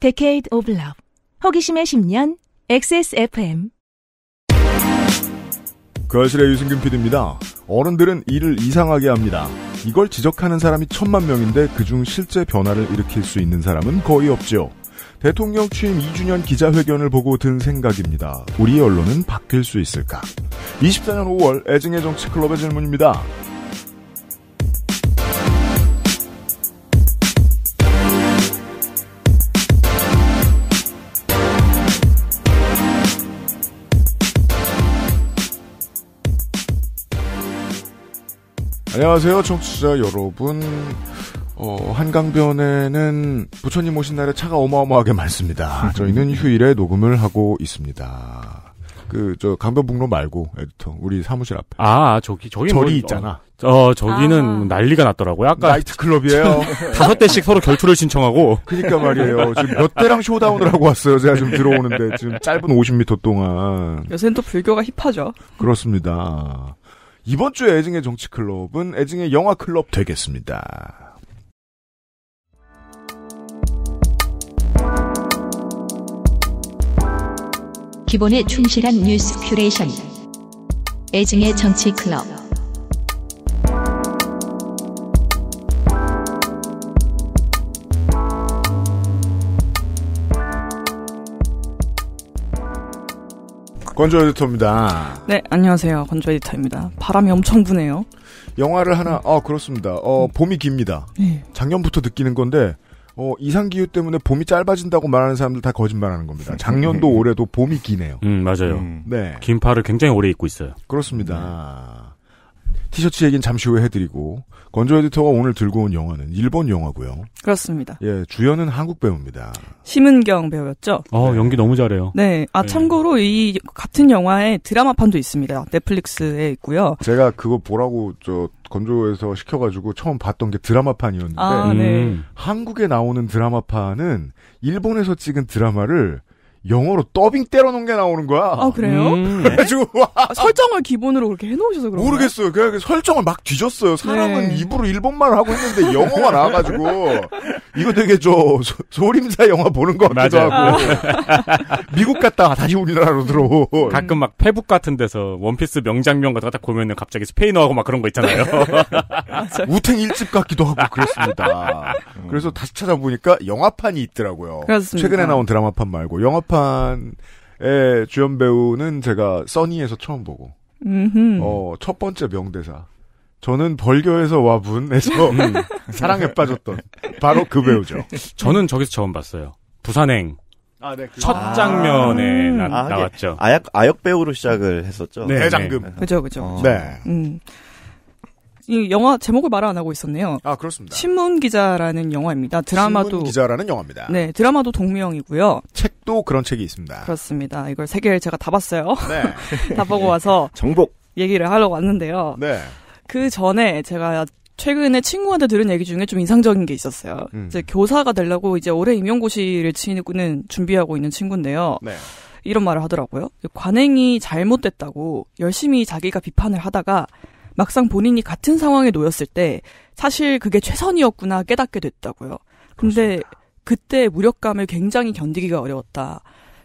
Decade of Love 호기심의 10년 XSFM 거실의 유승균 PD입니다. 어른들은 일을 이상하게 합니다. 이걸 지적하는 사람이 천만 명인데 그중 실제 변화를 일으킬 수 있는 사람은 거의 없지 대통령 취임 2주년 기자회견을 보고 든 생각입니다. 우리 언론은 바뀔 수 있을까? 24년 5월 애증의 정치 클럽의 질문입니다. 안녕하세요, 청취자 여러분. 어, 한강변에는 부처님 오신 날에 차가 어마어마하게 많습니다. 저희는 휴일에 녹음을 하고 있습니다. 그, 저, 강변북로 말고, 에디터, 우리 사무실 앞에. 아, 저기, 저기. 뭐, 절이 뭐, 있잖아. 어, 어 저기는 아. 난리가 났더라고요. 아까. 나이트클럽이에요. 다섯 대씩 서로 결투를 신청하고. 그니까 말이에요. 지금 몇 대랑 쇼다운을 하고 왔어요. 제가 지금 들어오는데, 지금 짧은 50m 동안. 요새는 또 불교가 힙하죠. 그렇습니다. 이번 주에 애증의 정치클럽은 애증의 영화클럽 되겠습니다. 기본에 충실한 뉴스 큐레이션 애증의 정치클럽 건조 에디터입니다. 네, 안녕하세요. 건조 에디터입니다. 바람이 엄청 부네요. 영화를 하나, 아, 그렇습니다. 어, 네. 봄이 깁니다. 네. 작년부터 느끼는 건데, 어, 이상기후 때문에 봄이 짧아진다고 말하는 사람들 다 거짓말 하는 겁니다. 작년도 올해도 봄이 기네요. 음, 맞아요. 음, 네. 긴 팔을 굉장히 오래 입고 있어요. 그렇습니다. 네. 티셔츠 얘기는 잠시 후에 해드리고, 건조 에디터가 오늘 들고 온 영화는 일본 영화고요. 그렇습니다. 예, 주연은 한국 배우입니다. 심은경 배우였죠. 어, 네. 연기 너무 잘해요. 네. 아, 네. 참고로 이 같은 영화에 드라마판도 있습니다. 넷플릭스에 있고요. 제가 그거 보라고 저 건조에서 시켜가지고 처음 봤던 게 드라마판이었는데 아, 네. 음. 한국에 나오는 드라마판은 일본에서 찍은 드라마를 영어로 더빙 때려놓은 게 나오는 거야. 아, 그래요? 음, 네. 그래가지고, 아, 설정을 기본으로 그렇게 해놓으셔서 그런가 모르겠어요. 그냥 그 설정을 막 뒤졌어요. 사람은 네. 입으로 일본말을 하고 있는데 영어가 나와가지고. 이거 되게 저, 소, 림사 영화 보는 거 같기도 맞아요. 하고. 아. 미국 갔다 다시 우리나라로 들어오. 가끔 막 페북 같은 데서 원피스 명장면 같은 거딱 보면은 갑자기 스페인어하고 막 그런 거 있잖아요. 우탱 일집 같기도 하고 그랬습니다 그래서 다시 찾아보니까 영화판이 있더라고요. 그렇습니까? 최근에 나온 드라마판 말고 영화 한국판의 주연 배우는 제가 써니에서 처음 보고 어, 첫 번째 명대사. 저는 벌교에서 와분에서 음. 사랑에 빠졌던 바로 그 배우죠. 저는 저기서 처음 봤어요. 부산행. 아, 네, 그... 첫 아~ 장면에 나, 아, 아 예. 왔죠 아역, 아역 배우로 시작을 했었죠. 네, 네. 대장금. 네. 그죠, 그죠. 어. 네. 음. 이 영화 제목을 말 안 하고 있었네요. 아 그렇습니다. 신문 기자라는 영화입니다. 드라마도 신문 기자라는 영화입니다. 네, 드라마도 동명이고요. 책도 그런 책이 있습니다. 그렇습니다. 이걸 세 개를 제가 다 봤어요. 네. 다 보고 와서 정복 얘기를 하러 왔는데요. 네. 그 전에 제가 최근에 친구한테 들은 얘기 중에 좀 인상적인 게 있었어요. 음. 이제 교사가 되려고 이제 올해 임용고시를 치는 준비하고 있는 친구인데요. 네. 이런 말을 하더라고요. 관행이 잘못됐다고 열심히 자기가 비판을 하다가 막상 본인이 같은 상황에 놓였을 때 사실 그게 최선이었구나 깨닫게 됐다고요. 근데 그렇습니다. 그때 무력감을 굉장히 견디기가 어려웠다.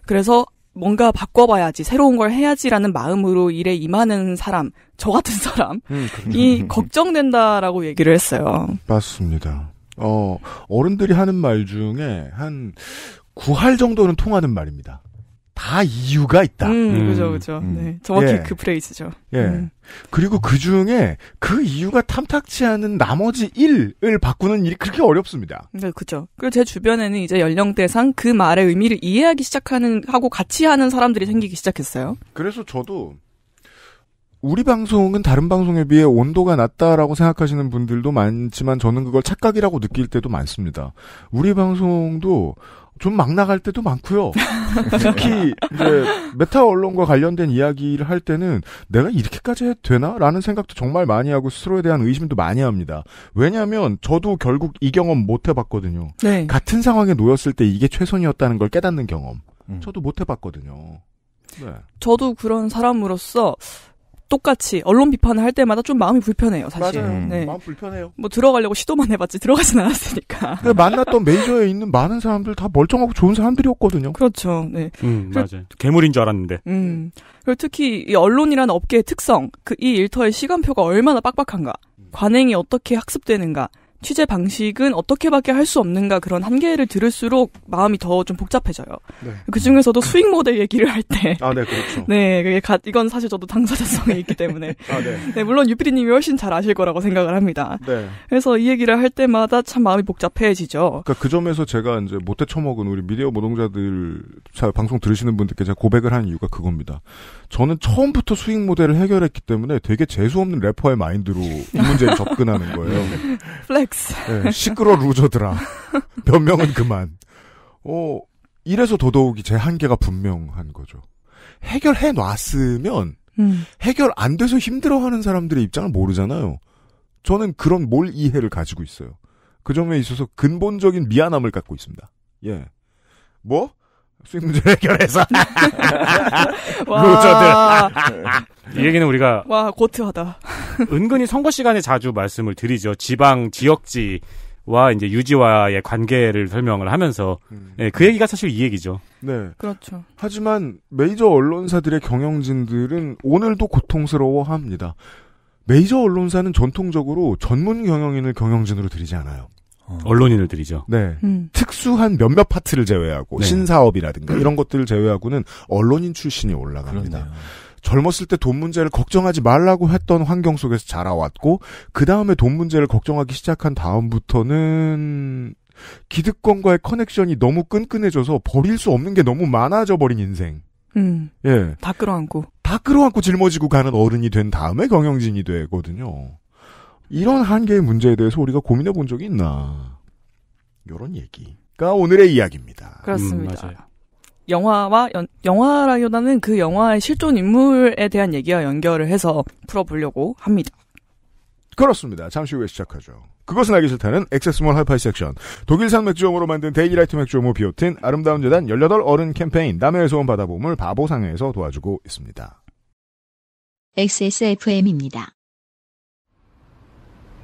그래서 뭔가 바꿔봐야지 새로운 걸 해야지라는 마음으로 일에 임하는 사람 저 같은 사람이 음, 걱정된다라고 얘기를 했어요. 맞습니다. 어 어른들이 하는 말 중에 한 9할 정도는 통하는 말입니다. 다 이유가 있다. 음, 음. 그죠, 그죠. 음. 네. 정확히 예. 그 프레이즈죠. 예. 음. 그리고 그 중에 그 이유가 탐탁치 않은 나머지 1을 바꾸는 일이 그렇게 어렵습니다. 네, 그죠. 그리고 제 주변에는 이제 연령대상 그 말의 의미를 이해하기 시작하는, 하고 같이 하는 사람들이 생기기 시작했어요. 그래서 저도 우리 방송은 다른 방송에 비해 온도가 낮다라고 생각하시는 분들도 많지만 저는 그걸 착각이라고 느낄 때도 많습니다. 우리 방송도 좀막 나갈 때도 많고요. 특히 이제 메타 언론과 관련된 이야기를 할 때는 내가 이렇게까지 해도 되나라는 생각도 정말 많이 하고 스스로에 대한 의심도 많이 합니다. 왜냐하면 저도 결국 이 경험 못 해봤거든요. 네. 같은 상황에 놓였을 때 이게 최선이었다는 걸 깨닫는 경험. 음. 저도 못 해봤거든요. 네. 저도 그런 사람으로서 똑같이 언론 비판을 할 때마다 좀 마음이 불편해요, 사실. 맞아요. 네. 음, 마음 불편해요. 뭐 들어가려고 시도만 해봤지 들어가진 않았으니까. 근데 만났던 메이저에 있는 많은 사람들 다 멀쩡하고 좋은 사람들이었거든요. 그렇죠. 네. 음, 맞아요. 괴물인 줄 알았는데. 음. 그리고 특히 이 언론이라는 업계의 특성, 그 이 일터의 시간표가 얼마나 빡빡한가, 관행이 어떻게 학습되는가, 취재 방식은 어떻게밖에 할 수 없는가 그런 한계를 들을수록 마음이 더 좀 복잡해져요. 네. 그 중에서도 수익 모델 얘기를 할 때. 아, 네, 그렇죠. 네, 그게 가, 이건 사실 저도 당사자성이 있기 때문에. 아, 네. 네, 물론 유피디님이 훨씬 잘 아실 거라고 생각을 합니다. 네. 그래서 이 얘기를 할 때마다 참 마음이 복잡해지죠. 그러니까 그 점에서 제가 이제 못해 처먹은 우리 미디어 노동자들 잘 방송 들으시는 분들께 제가 고백을 한 이유가 그겁니다. 저는 처음부터 수익 모델을 해결했기 때문에 되게 재수없는 래퍼의 마인드로 이 문제에 접근하는 거예요. 플 섹스. 네, 시끄러 루저들아. 변명은 그만. 어, 이래서 더더욱이 제 한계가 분명한 거죠. 해결해 놨으면 음. 해결 안 돼서 힘들어하는 사람들의 입장을 모르잖아요. 저는 그런 몰 이해를 가지고 있어요. 그 점에 있어서 근본적인 미안함을 갖고 있습니다. 예. 뭐? 수입 문제 해결해서 와. 저들이 얘기는 우리가 와 고트하다 은근히 선거 시간에 자주 말씀을 드리죠 지방 지역지 와 이제 유지와의 관계를 설명을 하면서 음. 네, 그 얘기가 사실 이 얘기죠. 네, 그렇죠. 하지만 메이저 언론사들의 경영진들은 오늘도 고통스러워합니다. 메이저 언론사는 전통적으로 전문 경영인을 경영진으로 들이지 않아요. 어. 언론인들이죠. 네. 음. 특수한 몇몇 파트를 제외하고 네. 신사업이라든가 이런 것들을 제외하고는 언론인 출신이 올라갑니다. 그러네요. 젊었을 때 돈 문제를 걱정하지 말라고 했던 환경 속에서 자라왔고 그 다음에 돈 문제를 걱정하기 시작한 다음부터는 기득권과의 커넥션이 너무 끈끈해져서 버릴 수 없는 게 너무 많아져 버린 인생. 음. 예. 다 끌어안고. 다 끌어안고 짊어지고 가는 어른이 된 다음에 경영진이 되거든요. 이런 한계의 문제에 대해서 우리가 고민해 본 적이 있나. 이런 얘기가 오늘의 이야기입니다. 그렇습니다. 음, 영화와 연, 영화라기보다는 그 영화의 실존 인물에 대한 얘기와 연결을 해서 풀어보려고 합니다. 그렇습니다. 잠시 후에 시작하죠. 그것은 알기 싫다는 액세스몰 하이파이 섹션 독일산 맥주용으로 만든 데이라이트 맥주용모 비오틴 아름다운 재단 18 어른 캠페인 남해의 소원 바다보물 바보상해에서 도와주고 있습니다. XSFM입니다.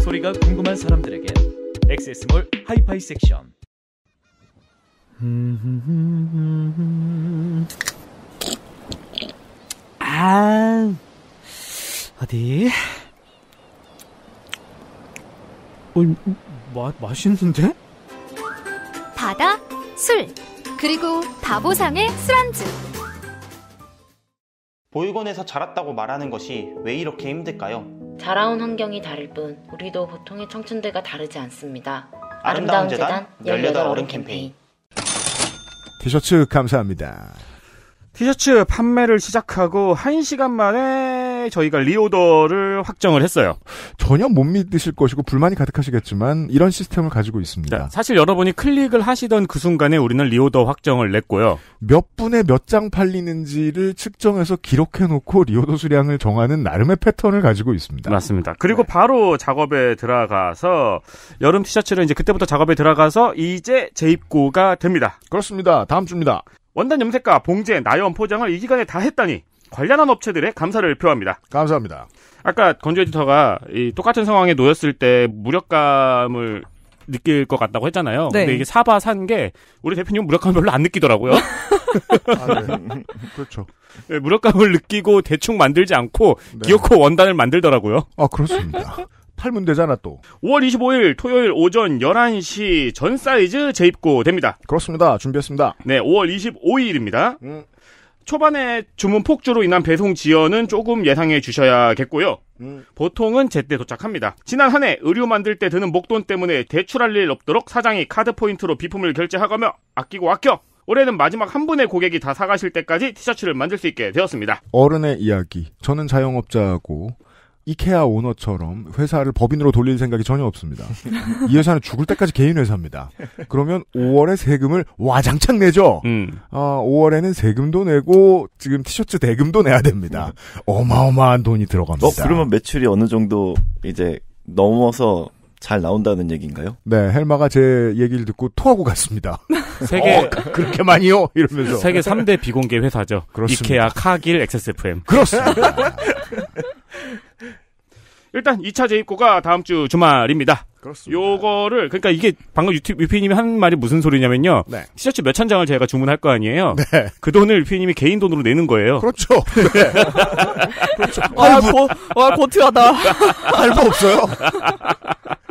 소리가 궁금한 사람들에게 엑세스몰 하이파이 섹션. 아 어디? 어, 마, 맛있는데? 바다, 술, 그리고 바보상의 술안주. 보육원에서 자랐다고 말하는 것이 왜 이렇게 힘들까요? 자라온 환경이 다를 뿐 우리도 보통의 청춘들과 다르지 않습니다. 아름다운, 아름다운 재단 18 어른 캠페인 티셔츠 감사합니다. 티셔츠 판매를 시작하고 1시간 만에 저희가 리오더를 확정을 했어요. 전혀 못 믿으실 것이고 불만이 가득하시겠지만 이런 시스템을 가지고 있습니다. 네, 사실 여러분이 클릭을 하시던 그 순간에 우리는 리오더 확정을 냈고요. 몇 분에 몇 장 팔리는지를 측정해서 기록해놓고 리오더 수량을 정하는 나름의 패턴을 가지고 있습니다. 맞습니다. 네. 그리고 네. 바로 작업에 들어가서 여름 티셔츠를 이제 그때부터 작업에 들어가서 이제 재입고가 됩니다. 그렇습니다. 다음 주입니다. 원단 염색과 봉제, 나염 포장을 이 기간에 다 했다니 관련한 업체들의 감사를 표합니다. 감사합니다. 아까 건조 에디터가 이 똑같은 상황에 놓였을 때 무력감을 느낄 것 같다고 했잖아요. 네. 근데 이게 사바 산 게 우리 대표님 무력감 별로 안 느끼더라고요. 아, 네. 그렇죠. 네, 무력감을 느끼고 대충 만들지 않고 네. 기어코 원단을 만들더라고요. 아 그렇습니다. 팔면 되잖아 또. 5월 25일 토요일 오전 11시 전 사이즈 재입고 됩니다. 그렇습니다. 준비했습니다. 네, 5월 25일입니다. 음. 초반에 주문 폭주로 인한 배송 지연은 조금 예상해 주셔야겠고요. 음. 보통은 제때 도착합니다. 지난 한 해 의류 만들 때 드는 목돈 때문에 대출할 일 없도록 사장이 카드 포인트로 비품을 결제하거며 아끼고 아껴 올해는 마지막 한 분의 고객이 다 사가실 때까지 티셔츠를 만들 수 있게 되었습니다. 어른의 이야기. 저는 자영업자고 이케아 오너처럼 회사를 법인으로 돌릴 생각이 전혀 없습니다. 이 회사는 죽을 때까지 개인 회사입니다. 그러면 5월에 세금을 와장창 내죠. 음. 어, 5월에는 세금도 내고 지금 티셔츠 대금도 내야 됩니다. 어마어마한 돈이 들어갑니다. 어, 그러면 매출이 어느 정도 이제 넘어서 잘 나온다는 얘기인가요? 네, 헬마가 제 얘기를 듣고 토하고 갔습니다. 세계 어, 그렇게 많이요? 이러면서 세계 3대 비공개 회사죠. 그렇습니다. 이케아, 카길, XSFM. 그렇습니다. 일단 2차 재입고가 다음 주 주말입니다. 그렇습니다. 요거를 그러니까 이게 방금 유튜브 유피님이 한 말이 무슨 소리냐면요. 네. 티셔츠 몇 천 장을 제가 주문할 거 아니에요. 네. 그 돈을 유피님이 개인 돈으로 내는 거예요. 그렇죠. 네. 네. 그렇죠. 와, 고, 와 고트하다. 할 거 없어요.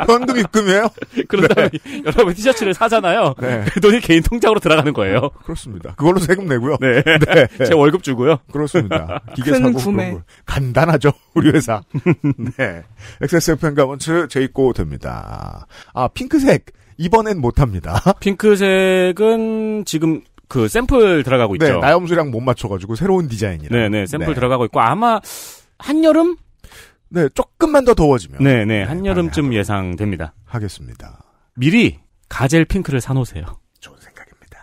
현금 입금이에요. 그런다음 네. 여러분 티셔츠를 사잖아요. 네. 그 돈이 개인 통장으로 들어가는 거예요. 그렇습니다. 그걸로 세금 내고요. 네. 네. 네. 제 월급 주고요. 그렇습니다. 기계 사고 구매. 간단하죠 우리 회사. 네. XSFM 가원츠 제입고 됩니다. 아, 핑크색. 이번엔 못합니다. 핑크색은 지금 그 샘플 들어가고 네, 있죠. 네, 나염수량 못 맞춰가지고 새로운 디자인이라. 네네, 네, 샘플 네. 들어가고 있고 아마 한여름? 네, 조금만 더 더워지면. 네네, 네, 네, 한여름쯤 예상됩니다. 하겠습니다. 미리 가젤 핑크를 사놓으세요. 좋은 생각입니다.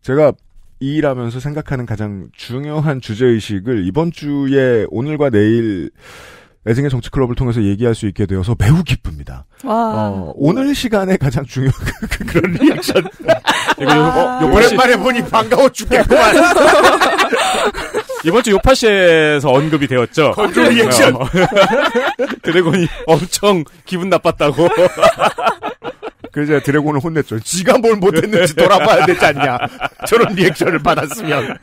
제가 이 일하면서 생각하는 가장 중요한 주제의식을 이번 주에 오늘과 내일 애증의 정치 클럽을 통해서 얘기할 수 있게 되어서 매우 기쁩니다. 어, 오늘 시간에 가장 중요한 그, 그, 그런 리액션. 어, 아. 오랜만에 보니 반가워 죽겠구만. 이번 주 요파시에서 언급이 되었죠. 건조 리액션. 어. 드래곤이 엄청 기분 나빴다고. 그래서 드래곤을 혼냈죠. 지가 뭘 못했는지 돌아봐야 되지 않냐. 저런 리액션을 받았으면.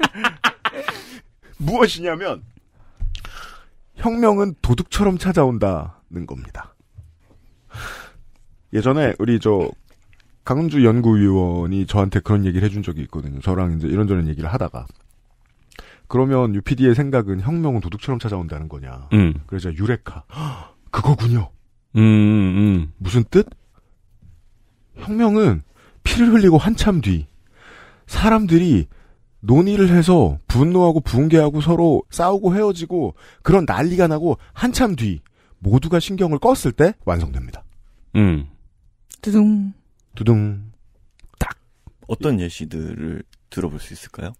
무엇이냐면, 혁명은 도둑처럼 찾아온다는 겁니다. 예전에 우리 저 강은주 연구위원이 저한테 그런 얘기를 해준 적이 있거든요. 저랑 이제 이런저런 얘기를 하다가 그러면 UPD의 생각은 혁명은 도둑처럼 찾아온다는 거냐. 음. 그래서 유레카 그거군요. 음, 음. 무슨 뜻? 혁명은 피를 흘리고 한참 뒤 사람들이 논의를 해서 분노하고 붕괴하고 서로 싸우고 헤어지고 그런 난리가 나고 한참 뒤 모두가 신경을 껐을 때 완성됩니다. 음. 두둥. 두둥. 딱. 어떤 예시들을 들어볼 수 있을까요?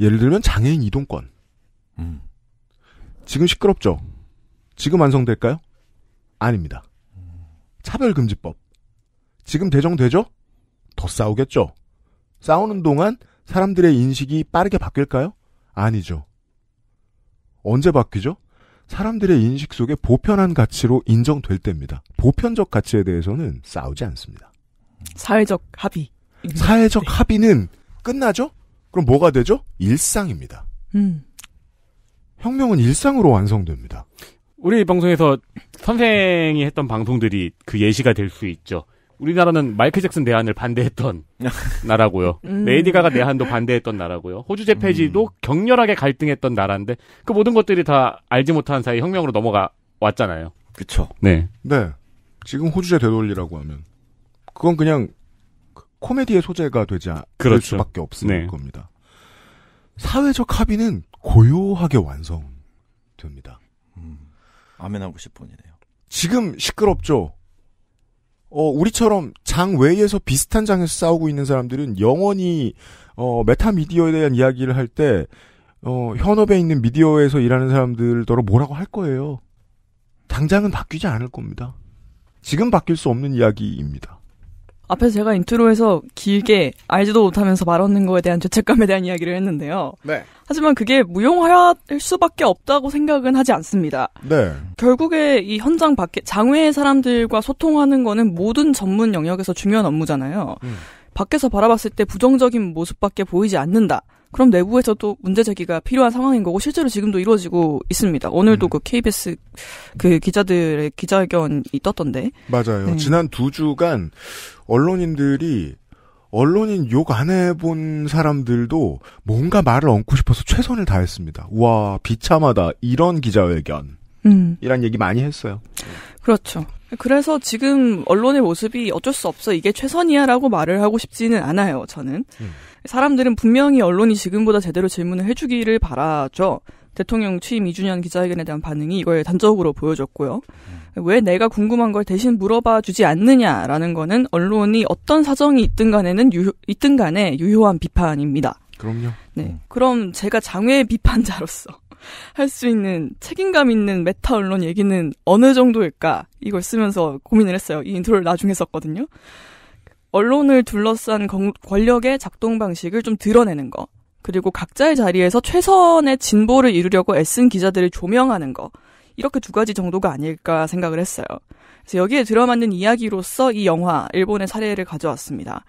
예를 들면 장애인 이동권. 음. 지금 시끄럽죠? 지금 완성될까요? 아닙니다. 차별금지법. 지금 대정되죠? 더 싸우겠죠? 싸우는 동안 사람들의 인식이 빠르게 바뀔까요? 아니죠. 언제 바뀌죠? 사람들의 인식 속에 보편한 가치로 인정될 때입니다. 보편적 가치에 대해서는 싸우지 않습니다. 사회적 합의. 사회적 합의는 끝나죠? 그럼 뭐가 되죠? 일상입니다. 음. 혁명은 일상으로 완성됩니다. 우리 방송에서 선생이 했던 방송들이 그 예시가 될 수 있죠. 우리나라는 마이클 잭슨 내한을 반대했던 나라고요. 음. 레이디 가가 내한도 반대했던 나라고요. 호주 제패지도 음. 격렬하게 갈등했던 나라인데 그 모든 것들이 다 알지 못한 사이 혁명으로 넘어가 왔잖아요. 그렇죠. 네. 네. 지금 호주제 되돌리라고 하면 그건 그냥 코미디의 소재가 되지 않을 그렇죠. 수밖에 없을 네. 겁니다. 사회적 합의는 고요하게 완성됩니다. 음. 아멘하고 싶은이네요. 지금 시끄럽죠. 어, 우리처럼 장 외에서 비슷한 장에서 싸우고 있는 사람들은 영원히 어, 메타미디어에 대한 이야기를 할 때 어, 현업에 있는 미디어에서 일하는 사람들더러 뭐라고 할 거예요. 당장은 바뀌지 않을 겁니다. 지금 바뀔 수 없는 이야기입니다. 앞에서 제가 인트로에서 길게 알지도 못하면서 말하는 거에 대한 죄책감에 대한 이야기를 했는데요. 네. 하지만 그게 무용화일 수밖에 없다고 생각은 하지 않습니다. 네. 결국에 이 현장 밖에 장외의 사람들과 소통하는 거는 모든 전문 영역에서 중요한 업무잖아요. 음. 밖에서 바라봤을 때 부정적인 모습밖에 보이지 않는다. 그럼 내부에서도 문제 제기가 필요한 상황인 거고 실제로 지금도 이루어지고 있습니다. 오늘도 음. 그 KBS 그 기자들의 기자회견이 떴던데. 맞아요. 네. 지난 두 주간 언론인들이 언론인 욕 안 해본 사람들도 뭔가 말을 얹고 싶어서 최선을 다했습니다. 와 비참하다 이런 기자회견. 음. 이란 얘기 많이 했어요. 그렇죠. 그래서 지금 언론의 모습이 어쩔 수 없어 이게 최선이야라고 말을 하고 싶지는 않아요. 저는. 음. 사람들은 분명히 언론이 지금보다 제대로 질문을 해주기를 바라죠. 대통령 취임 2주년 기자회견에 대한 반응이 이걸 단적으로 보여줬고요. 왜 내가 궁금한 걸 대신 물어봐 주지 않느냐라는 거는 언론이 어떤 사정이 있든 간에는 유, 효 있든 간에 유효한 비판입니다. 그럼요. 네. 음. 그럼 제가 장외 비판자로서 할 수 있는 책임감 있는 메타 언론 얘기는 어느 정도일까? 이걸 쓰면서 고민을 했어요. 이 인트로를 나중에 썼거든요. 언론을 둘러싼 권력의 작동 방식을 좀 드러내는 거. 그리고 각자의 자리에서 최선의 진보를 이루려고 애쓴 기자들을 조명하는 거. 이렇게 두 가지 정도가 아닐까 생각을 했어요. 그래서 여기에 들어맞는 이야기로서 이 영화, 일본의 사례를 가져왔습니다.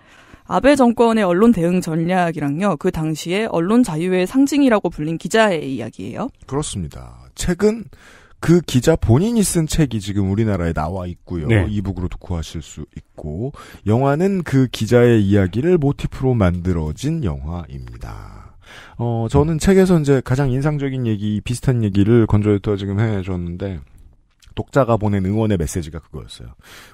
아베 정권의 언론 대응 전략이랑요, 그 당시에 언론 자유의 상징이라고 불린 기자의 이야기예요. 그렇습니다. 책은 그 기자 본인이 쓴 책이 지금 우리나라에 나와 있고요. 네. 이북으로도 구하실 수 있고 영화는 그 기자의 이야기를 모티프로 만들어진 영화입니다. 어 저는 음. 책에서 이제 가장 인상적인 얘기 비슷한 얘기를 건조에터 지금 해줬는데 독자가 보낸 응원의 메시지가 그거였어요.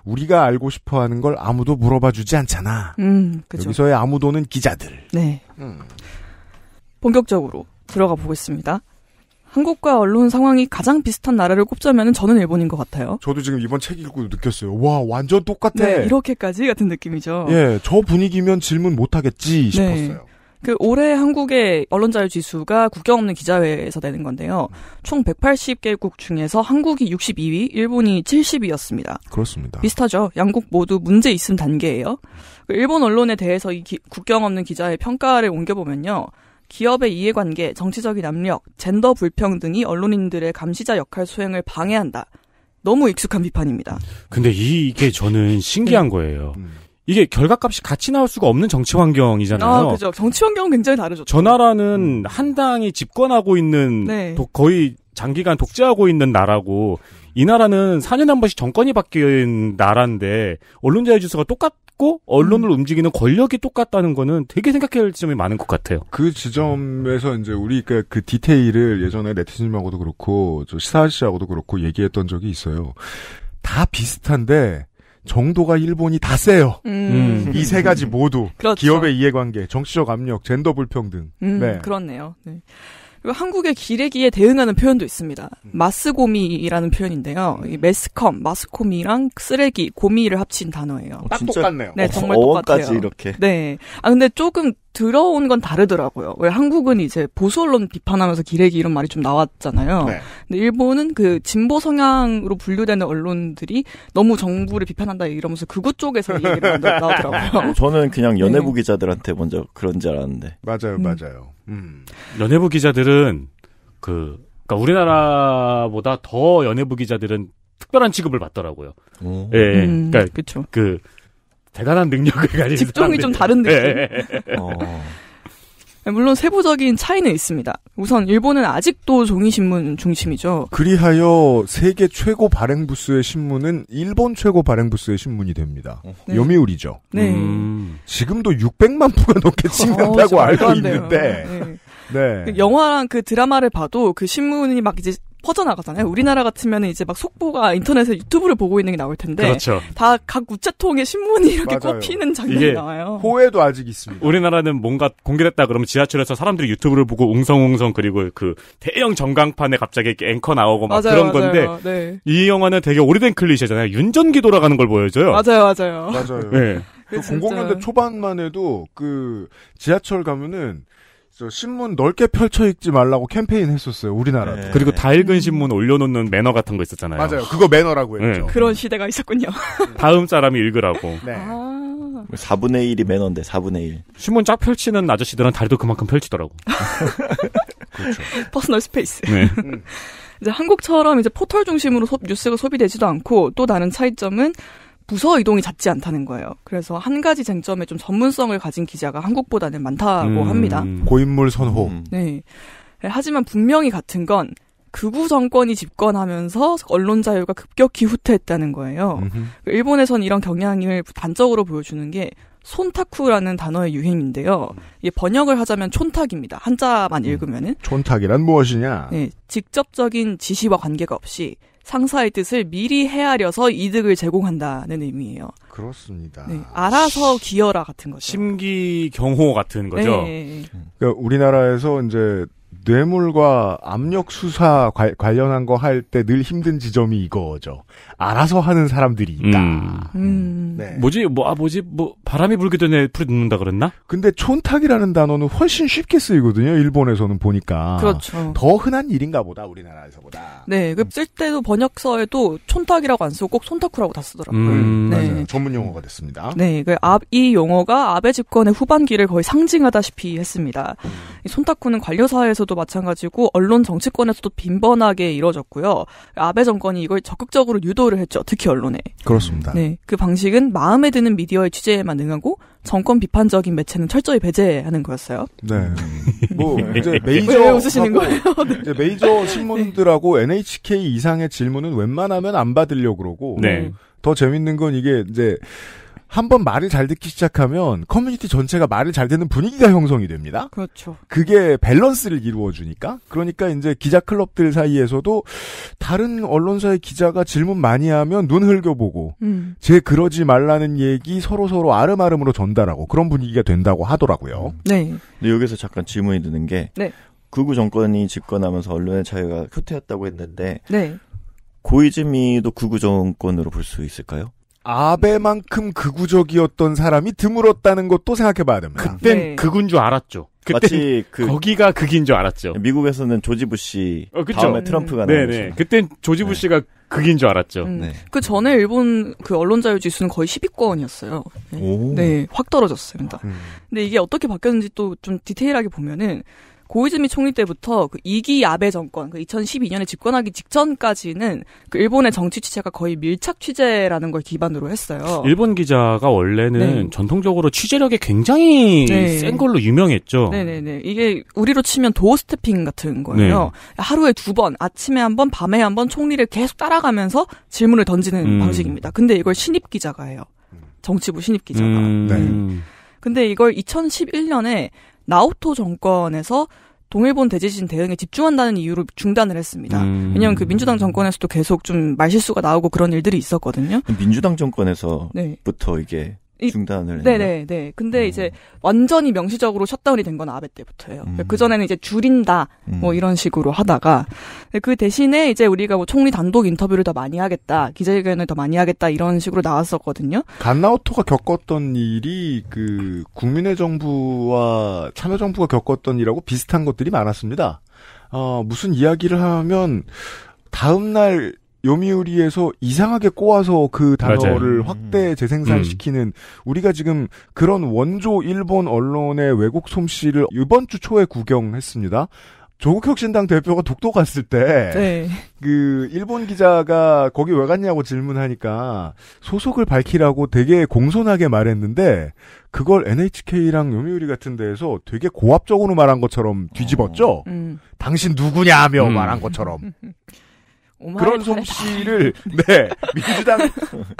우리가 알고 싶어하는 걸 아무도 물어봐주지 않잖아. 음, 그쵸. 여기서의 아무도는 기자들. 네. 음. 본격적으로 들어가 보겠습니다. 한국과 언론 상황이 가장 비슷한 나라를 꼽자면 저는 일본인 것 같아요. 저도 지금 이번 책 읽고 느꼈어요. 와, 완전 똑같아. 네, 이렇게까지 같은 느낌이죠. 예, 저 분위기면 질문 못하겠지 네. 싶었어요. 네. 그 올해 한국의 언론 자유 지수가 국경 없는 기자회에서 내는 건데요. 총 180개국 중에서 한국이 62위, 일본이 70위였습니다. 그렇습니다. 비슷하죠. 양국 모두 문제 있음 단계예요. 그 일본 언론에 대해서 이 기, 국경 없는 기자회 평가를 옮겨 보면요. 기업의 이해관계, 정치적인 압력, 젠더 불평 등이 언론인들의 감시자 역할 수행을 방해한다. 너무 익숙한 비판입니다. 근데 이게 저는 신기한 네. 거예요. 음. 이게 결과값이 같이 나올 수가 없는 정치 환경이잖아요. 아, 그죠. 정치 환경은 굉장히 다르죠. 저 나라는 음. 한 당이 집권하고 있는 네. 도, 거의 장기간 독재하고 있는 나라고 이 나라는 4년에 한 번씩 정권이 바뀐 나라인데 언론 자의주소가 똑같 있고 언론을 음. 움직이는 권력이 똑같다는 거는 되게 생각해야 할점이 많은 것 같아요. 그 지점에서 이제 우리가 그, 그 디테일을 예전에 네티즌하고도 님 그렇고 저 시사 씨하고도 그렇고 얘기했던 적이 있어요. 다 비슷한데 정도가 일본이 다 세요. 음. 이세 가지 모두 그렇죠. 기업의 이해관계, 정치적 압력, 젠더 불평등. 음, 네. 그렇네요. 네. 그리고 한국의 기레기에 대응하는 표현도 있습니다. 음. 마스고미라는 표현인데요. 음. 이 매스컴, 마스코미랑 쓰레기, 고미를 합친 단어예요. 어, 딱 똑같네요. 네, 어, 정말 똑같아요. 이렇게. 네. 아 근데 조금 들어온 건 다르더라고요. 왜 한국은 이제 보수 언론 비판하면서 기레기 이런 말이 좀 나왔잖아요. 네. 근데 일본은 그 진보 성향으로 분류되는 언론들이 너무 정부를 비판한다 이러면서 그것 쪽에서 얘기를 나오더라고요. 저는 그냥 연예부 네. 기자들한테 먼저 그런 줄 알았는데. 맞아요, 음. 맞아요. 음. 연예부 기자들은 그 그러니까 우리나라보다 더 연예부 기자들은 특별한 취급을 받더라고요. 오. 예, 예. 음, 그러니까 그쵸. 그 대단한 능력을 가진 직종이 사람들. 좀 다른 예, 느낌. 예, 예, 어. 네, 물론 세부적인 차이는 있습니다. 우선 일본은 아직도 종이신문 중심이죠. 그리하여 세계 최고 발행 부수의 신문은 일본 최고 발행 부수의 신문이 됩니다. 어. 네. 요미우리죠. 네. 음. 지금도 600만 부가 넘게 찍는다고 어, 알고 있는데. 네. 네. 그 영화랑 그 드라마를 봐도 그 신문이 막 이제 퍼져나가잖아요. 우리나라 같으면 이제 막 속보가 인터넷에 유튜브를 보고 있는 게 나올 텐데 그렇죠. 다각 우체통에 신문이 이렇게 맞아요. 꼽히는 장면이 나와요. 호해도 아직 있습니다. 우리나라는 뭔가 공개됐다 그러면 지하철에서 사람들이 유튜브를 보고 웅성웅성 그리고 그 대형 전광판에 갑자기 앵커 나오고 막 맞아요, 그런 맞아요. 건데 네. 이 영화는 되게 오래된 클리셰잖아요. 윤전기 돌아가는 걸 보여줘요. 맞아요, 맞아요. 맞아요. 네. 00년대 그 그 초반만 해도 그 지하철 가면은 저 신문 넓게 펼쳐 읽지 말라고 캠페인 했었어요. 우리나라. 네. 그리고 다 읽은 음. 신문 올려놓는 매너 같은 거 있었잖아요. 맞아요. 그거 매너라고 네. 했죠. 네. 그런 시대가 있었군요. 다음 사람이 읽으라고. 네. 4분의 아. 1이 매너인데 4분의 1. 신문 쫙 펼치는 아저씨들은 다리도 그만큼 펼치더라고. 그렇죠. 퍼스널 스페이스. 네. 이제 한국처럼 이제 포털 중심으로 소, 뉴스가 소비되지도 않고 또 다른 차이점은 부서 이동이 잦지 않다는 거예요. 그래서 한 가지 쟁점에 좀 전문성을 가진 기자가 한국보다는 많다고 음, 합니다. 고인물 선호. 음. 네. 네. 하지만 분명히 같은 건 극우 정권이 집권하면서 언론 자유가 급격히 후퇴했다는 거예요. 음흠. 그 일본에선 이런 경향을 단적으로 보여주는 게 손타쿠라는 단어의 유행인데요. 음. 이게 번역을 하자면 촌탁입니다. 한자만 음. 읽으면은. 음, 촌탁이란 무엇이냐? 네, 직접적인 지시와 관계가 없이 상사의 뜻을 미리 헤아려서 이득을 제공한다는 의미예요. 그렇습니다. 네, 알아서 기여라 같은 거죠. 심기 경호 같은 거죠. 네. 그러니까 우리나라에서 이제 뇌물과 압력 수사 관, 련한 거 할 때 늘 힘든 지점이 이거죠. 알아서 하는 사람들이 있다. 음. 음. 음. 네. 뭐지 뭐아 뭐지 뭐 바람이 불기 전에 풀이 듣는다 그랬나? 근데 촌탁이라는 단어는 훨씬 쉽게 쓰이거든요. 일본에서는 보니까 그렇죠. 더 흔한 일인가 보다 우리나라에서보다. 네, 그쓸 때도 번역서에도 촌탁이라고 안 쓰고 꼭손탁후라고다 쓰더라고요. 음. 네. 맞아요. 네, 전문 용어가 됐습니다. 네, 그이 용어가 아베 집권의 후반기를 거의 상징하다시피 했습니다. 손탁후는 관료사회에서 정권에서도 마찬가지고 언론 정치권에서도 빈번하게 이뤄졌고요. 아베 정권이 이걸 적극적으로 유도를 했죠. 특히 언론에. 그렇습니다. 네. 그 방식은 마음에 드는 미디어의 취재에만 능하고 정권 비판적인 매체는 철저히 배제하는 거였어요. 네. 뭐 네. 이제 메이저 웃으시는 거예요? 네. 이제 메이저 신문들하고 네. NHK 이상의 질문은 웬만하면 안 받으려고 그러고 네. 음. 더 재밌는 건 이게 이제 한번 말을 잘 듣기 시작하면 커뮤니티 전체가 말을 잘 듣는 분위기가 형성이 됩니다. 그렇죠. 그게 밸런스를 이루어주니까. 그러니까 이제 기자 클럽들 사이에서도 다른 언론사의 기자가 질문 많이 하면 눈 흘겨보고, 음. 제 그러지 말라는 얘기 서로서로 아름아름으로 전달하고 그런 분위기가 된다고 하더라고요. 네. 근데 여기서 잠깐 질문이 드는 게, 네. 극우 정권이 집권하면서 언론의 자유가 후퇴했다고 했는데, 네. 고이즈미도 구구 정권으로 볼 수 있을까요? 아베만큼 극우적이었던 사람이 드물었다는 것도 생각해봐야 됩니다. 그땐 네. 극인 줄 알았죠. 그때 그 거기가 극인 줄 알았죠. 미국에서는 조지 부시 어, 그쵸? 다음에 트럼프가 음. 네, 네네. 그땐 조지 네. 부시가 네. 극인 줄 알았죠. 음. 네. 그 전에 일본 그 언론 자유 지수는 거의 10위권이었어요. 네, 네. 확 떨어졌습니다. 음. 근데 이게 어떻게 바뀌었는지 또 좀 디테일하게 보면은 고이즈미 총리 때부터 그 2기 아베 정권, 그 2012년에 집권하기 직전까지는 그 일본의 정치 취재가 거의 밀착 취재라는 걸 기반으로 했어요. 일본 기자가 원래는 네. 전통적으로 취재력이 굉장히 네. 센 걸로 유명했죠. 네네네. 이게 우리로 치면 도어 스태핑 같은 거예요. 네. 하루에 두 번, 아침에 한 번, 밤에 한 번 총리를 계속 따라가면서 질문을 던지는 음. 방식입니다. 근데 이걸 신입 기자가 해요. 정치부 신입 기자가. 음. 네. 근데 이걸 2011년에 나우토 정권에서 동일본 대지진 대응에 집중한다는 이유로 중단을 했습니다. 음. 왜냐하면 그 민주당 정권에서도 계속 좀 말실수가 나오고 그런 일들이 있었거든요. 민주당 정권에서부터 네. 이게 중단을 네네네. 네. 근데 음. 이제 어. 완전히 명시적으로 셧다운이 된 건 아베 때부터예요. 음. 그 전에는 이제 줄인다 뭐 음. 이런 식으로 하다가 그 대신에 이제 우리가 뭐 총리 단독 인터뷰를 더 많이 하겠다, 기자회견을 더 많이 하겠다 이런 식으로 나왔었거든요. 간나오토가 겪었던 일이 그 국민의 정부와 참여정부가 겪었던 일하고 비슷한 것들이 많았습니다. 어, 무슨 이야기를 하면 다음 날 요미우리에서 이상하게 꼬아서 그 단어를 맞아요. 확대 음. 재생산시키는 음. 우리가 지금 그런 원조 일본 언론의 왜곡 솜씨를 이번 주 초에 구경했습니다. 조국 혁신당 대표가 독도 갔을 때, 네. 그, 일본 기자가 거기 왜 갔냐고 질문하니까 소속을 밝히라고 되게 공손하게 말했는데, 그걸 NHK랑 요미우리 같은 데에서 되게 고압적으로 말한 것처럼 뒤집었죠? 어. 음. 당신 누구냐 며 음. 말한 것처럼. 그런 솜씨를 네 민주당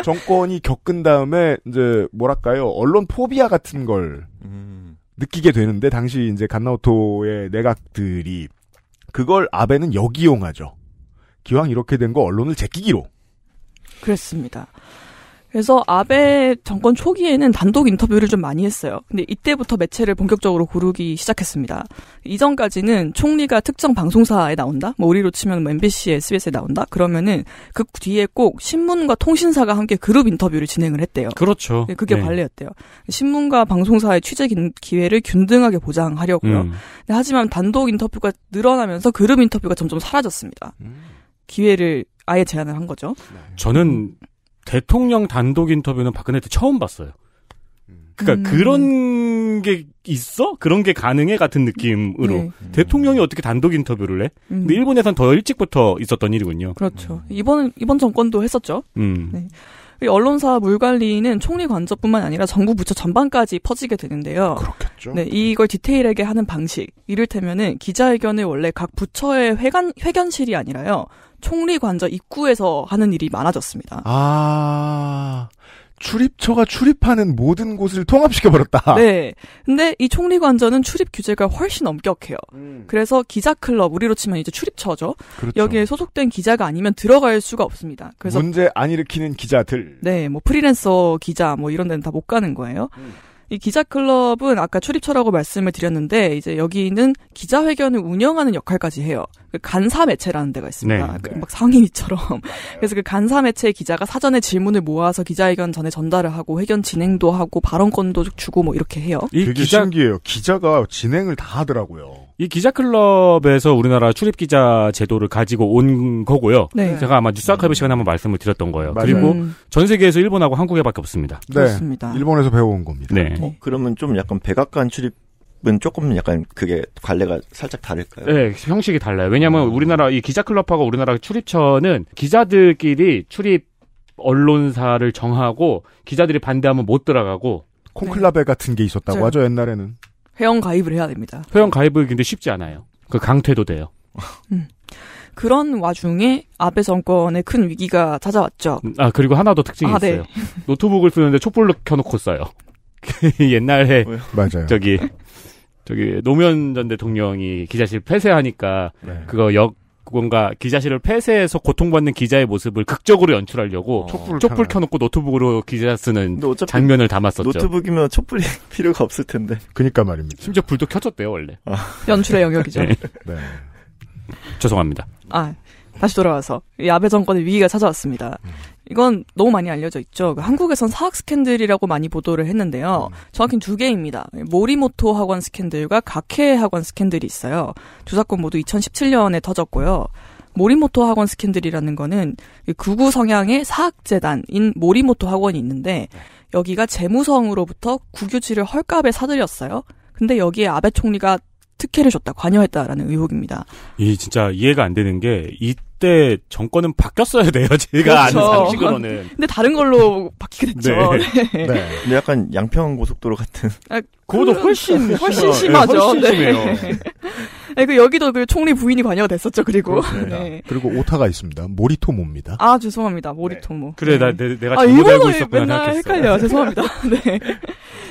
정권이 겪은 다음에 이제 뭐랄까요 언론 포비아 같은 걸 음. 느끼게 되는데 당시 이제 간나우토의 내각들이 그걸 아베는 역이용하죠. 기왕 이렇게 된 거 언론을 제끼기로. 그렇습니다. 그래서 아베 정권 초기에는 단독 인터뷰를 좀 많이 했어요. 근데 이때부터 매체를 본격적으로 고르기 시작했습니다. 이전까지는 총리가 특정 방송사에 나온다? 뭐 우리로 치면 뭐 MBC, SBS에 나온다? 그러면은 그 뒤에 꼭 신문과 통신사가 함께 그룹 인터뷰를 진행을 했대요. 그렇죠. 네, 그게 네. 관례였대요. 신문과 방송사의 취재 기회를 균등하게 보장하려고요. 음. 하지만 단독 인터뷰가 늘어나면서 그룹 인터뷰가 점점 사라졌습니다. 음. 기회를 아예 제한을 한 거죠. 저는 대통령 단독 인터뷰는 박근혜 때 처음 봤어요. 그러니까 음. 그런 게 있어? 그런 게 가능해? 같은 느낌으로. 네. 음. 대통령이 어떻게 단독 인터뷰를 해? 음. 근데 일본에선 더 일찍부터 있었던 일이군요. 그렇죠. 이번, 이번 정권도 했었죠. 음. 네. 언론사 물 관리는 총리 관저뿐만 아니라 정부 부처 전반까지 퍼지게 되는데요. 그렇겠죠. 네, 이걸 디테일하게 하는 방식. 이를테면은 기자회견을 원래 각 부처의 회관, 회견실이 아니라요. 총리 관저 입구에서 하는 일이 많아졌습니다. 아. 출입처가 출입하는 모든 곳을 통합시켜버렸다. 네. 근데 이 총리관저는 출입 규제가 훨씬 엄격해요. 음. 그래서 기자클럽, 우리로 치면 이제 출입처죠. 그렇죠. 여기에 소속된 기자가 아니면 들어갈 수가 없습니다. 그래서 문제 안 일으키는 기자들. 네. 뭐 프리랜서 기자 뭐 이런 데는 다 못 가는 거예요. 음. 이 기자클럽은 아까 출입처라고 말씀을 드렸는데 이제 여기는 기자회견을 운영하는 역할까지 해요. 그 간사 매체라는 데가 있습니다. 네, 그 네. 막 상임위처럼. 그래서 그 간사 매체의 기자가 사전에 질문을 모아서 기자회견 전에 전달을 하고 회견 진행도 하고 발언권도 주고 뭐 이렇게 해요. 이게 기자... 신기해요. 기자가 진행을 다 하더라고요. 이 기자클럽에서 우리나라 출입기자 제도를 가지고 온 거고요. 네. 제가 아마 뉴스아카이브 시간에 한번 말씀을 드렸던 거예요. 맞아요. 그리고 음. 전 세계에서 일본하고 한국에밖에 없습니다. 네. 그렇습니다. 일본에서 배워온 겁니다. 네. 네. 어, 그러면 좀 약간 백악관 출입 은 조금 약간 그게 관례가 살짝 다를까요? 네, 형식이 달라요. 왜냐하면 음. 우리나라 이 기자클럽하고 우리나라 출입처는 기자들끼리 출입 언론사를 정하고 기자들이 반대하면 못 들어가고 콩클라베 같은 게 있었다고 네. 하죠 옛날에는. 회원 가입을 해야 됩니다. 회원 가입을 근데 쉽지 않아요. 그 강퇴도 돼요. 음. 그런 와중에 아베 정권의 큰 위기가 찾아왔죠. 음, 아 그리고 하나 더 특징이 아, 네. 있어요. 노트북을 쓰는데 촛불로 켜놓고 써요. 그 옛날에 맞아요. 저기 저기 노무현 전 대통령이 기자실 폐쇄하니까 네. 그거 역 뭔가 기자실을 폐쇄해서 고통받는 기자의 모습을 극적으로 연출하려고 어. 촛불, 촛불 켜놓고 노트북으로 기자 쓰는 장면을 담았었죠. 노트북이면 촛불이 필요가 없을 텐데. 그니까 말입니다. 심지어 불도 켜졌대요 원래. 아. 연출의 영역이죠. 네. 네. 죄송합니다. 아 다시 돌아와서 이 아베 정권의 위기가 찾아왔습니다. 음. 이건 너무 많이 알려져 있죠. 그 한국에선 사학 스캔들이라고 많이 보도를 했는데요. 음. 정확히는 두 개입니다. 모리모토 학원 스캔들과 각해 학원 스캔들이 있어요. 두 사건 모두 2017년에 터졌고요. 모리모토 학원 스캔들이라는 거는 구구 성향의 사학재단인 모리모토 학원이 있는데 네. 여기가 재무성으로부터 국유지를 헐값에 사들였어요. 근데 여기에 아베 총리가 특혜를 줬다, 관여했다라는 의혹입니다. 이 진짜 이해가 안 되는 게 그때 정권은 바뀌었어야 돼요. 제가 그렇죠. 아는 상식으로는. 근데 다른 걸로 바뀌게 됐죠. 네. 네. 네. 네. 근데 약간 양평 고속도로 같은. 아, 그보다 그 훨씬 훨씬 심하죠. 네, 훨씬 네. 심해요. 네, 그 여기도 그 총리 부인이 관여가 됐었죠. 그리고 네. 그리고 오타가 있습니다. 모리토모입니다. 아 죄송합니다. 모리토모. 네. 그래 네. 나 내, 가 아, 잘못 알고 맨날 헷갈려. 죄송합니다. 네.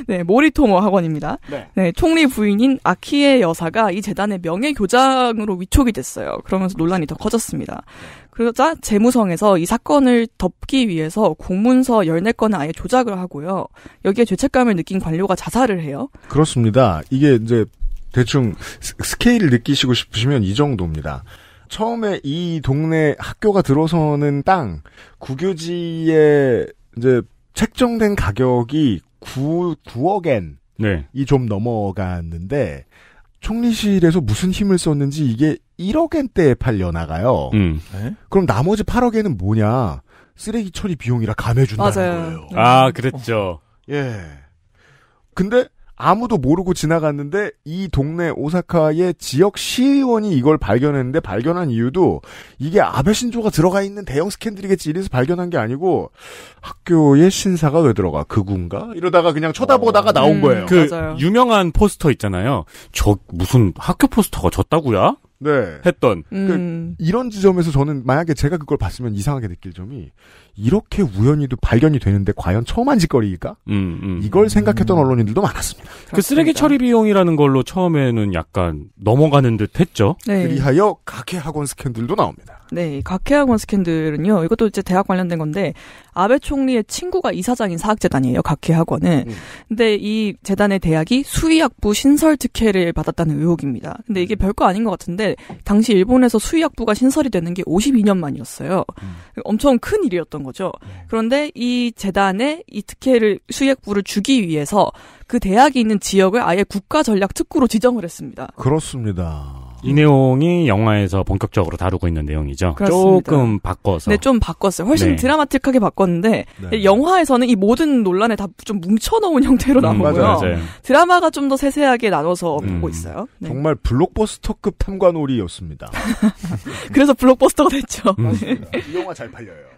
네, 모리토모 학원입니다. 네. 네. 총리 부인인 아키에 여사가 이 재단의 명예 교장으로 위촉이 됐어요. 그러면서 논란이 더 커졌습니다. 그러자 재무성에서 이 사건을 덮기 위해서 공문서 14건을 아예 조작을 하고요. 여기에 죄책감을 느낀 관료가 자살을 해요. 그렇습니다. 이게 이제 대충 스케일을 느끼시고 싶으시면 이 정도입니다. 처음에 이 동네 학교가 들어서는 땅, 국유지에 이제 책정된 가격이 9, 9억엔. 이좀 넘어갔는데, 총리실에서 무슨 힘을 썼는지 이게 1억엔대에 팔려 나가요. 음. 네? 그럼 나머지 8억엔은 뭐냐? 쓰레기 처리 비용이라 감해준다는 거예요. 아, 그랬죠. 어. 예. 근데 아무도 모르고 지나갔는데 이 동네 오사카의 지역 시의원이 이걸 발견했는데 발견한 이유도 이게 아베 신조가 들어가 있는 대형 스캔들이겠지 이래서 발견한 게 아니고 학교에 신사가 왜 들어가 그군가 이러다가 그냥 쳐다보다가 나온 음, 거예요. 그 맞아요. 유명한 포스터 있잖아요. 저 무슨 학교 포스터가 졌다고야? 네. 했던. 그 음. 그 이런 지점에서 저는 만약에 제가 그걸 봤으면 이상하게 느낄 점이 이렇게 우연히도 발견이 되는데 과연 처음 한 짓거리일까? 음, 음. 이걸 생각했던 음. 언론인들도 많았습니다. 그 쓰레기 처리 비용이라는 걸로 처음에는 약간 넘어가는 듯 했죠. 네. 그리하여 각해학원 스캔들도 나옵니다. 네, 각해학원 스캔들은요. 이것도 이제 대학 관련된 건데 아베 총리의 친구가 이사장인 사학재단이에요. 각해학원은. 음. 근데 이 재단의 대학이 수의학부 신설 특혜를 받았다는 의혹입니다. 근데 이게 음. 별거 아닌 것 같은데 당시 일본에서 수의학부가 신설이 되는 게 52년 만이었어요. 음. 엄청 큰 일이었던 거예요. 거죠. 네. 그런데 이 재단에 이 특혜를 수익부를 주기 위해서 그 대학이 있는 지역을 아예 국가 전략 특구로 지정을 했습니다. 그렇습니다. 이 내용이 영화에서 본격적으로 다루고 있는 내용이죠. 그렇습니다. 조금 바꿔서. 네, 좀 바꿨어요. 훨씬 네. 드라마틱하게 바꿨는데 네. 영화에서는 이 모든 논란에 다 좀 뭉쳐놓은 형태로 나오고요. 음, 요 네. 드라마가 좀 더 세세하게 나눠서 음. 보고 있어요. 네. 정말 블록버스터급 탐관오리였습니다. 그래서 블록버스터가 됐죠. 음. 네. 이 영화 잘 팔려요.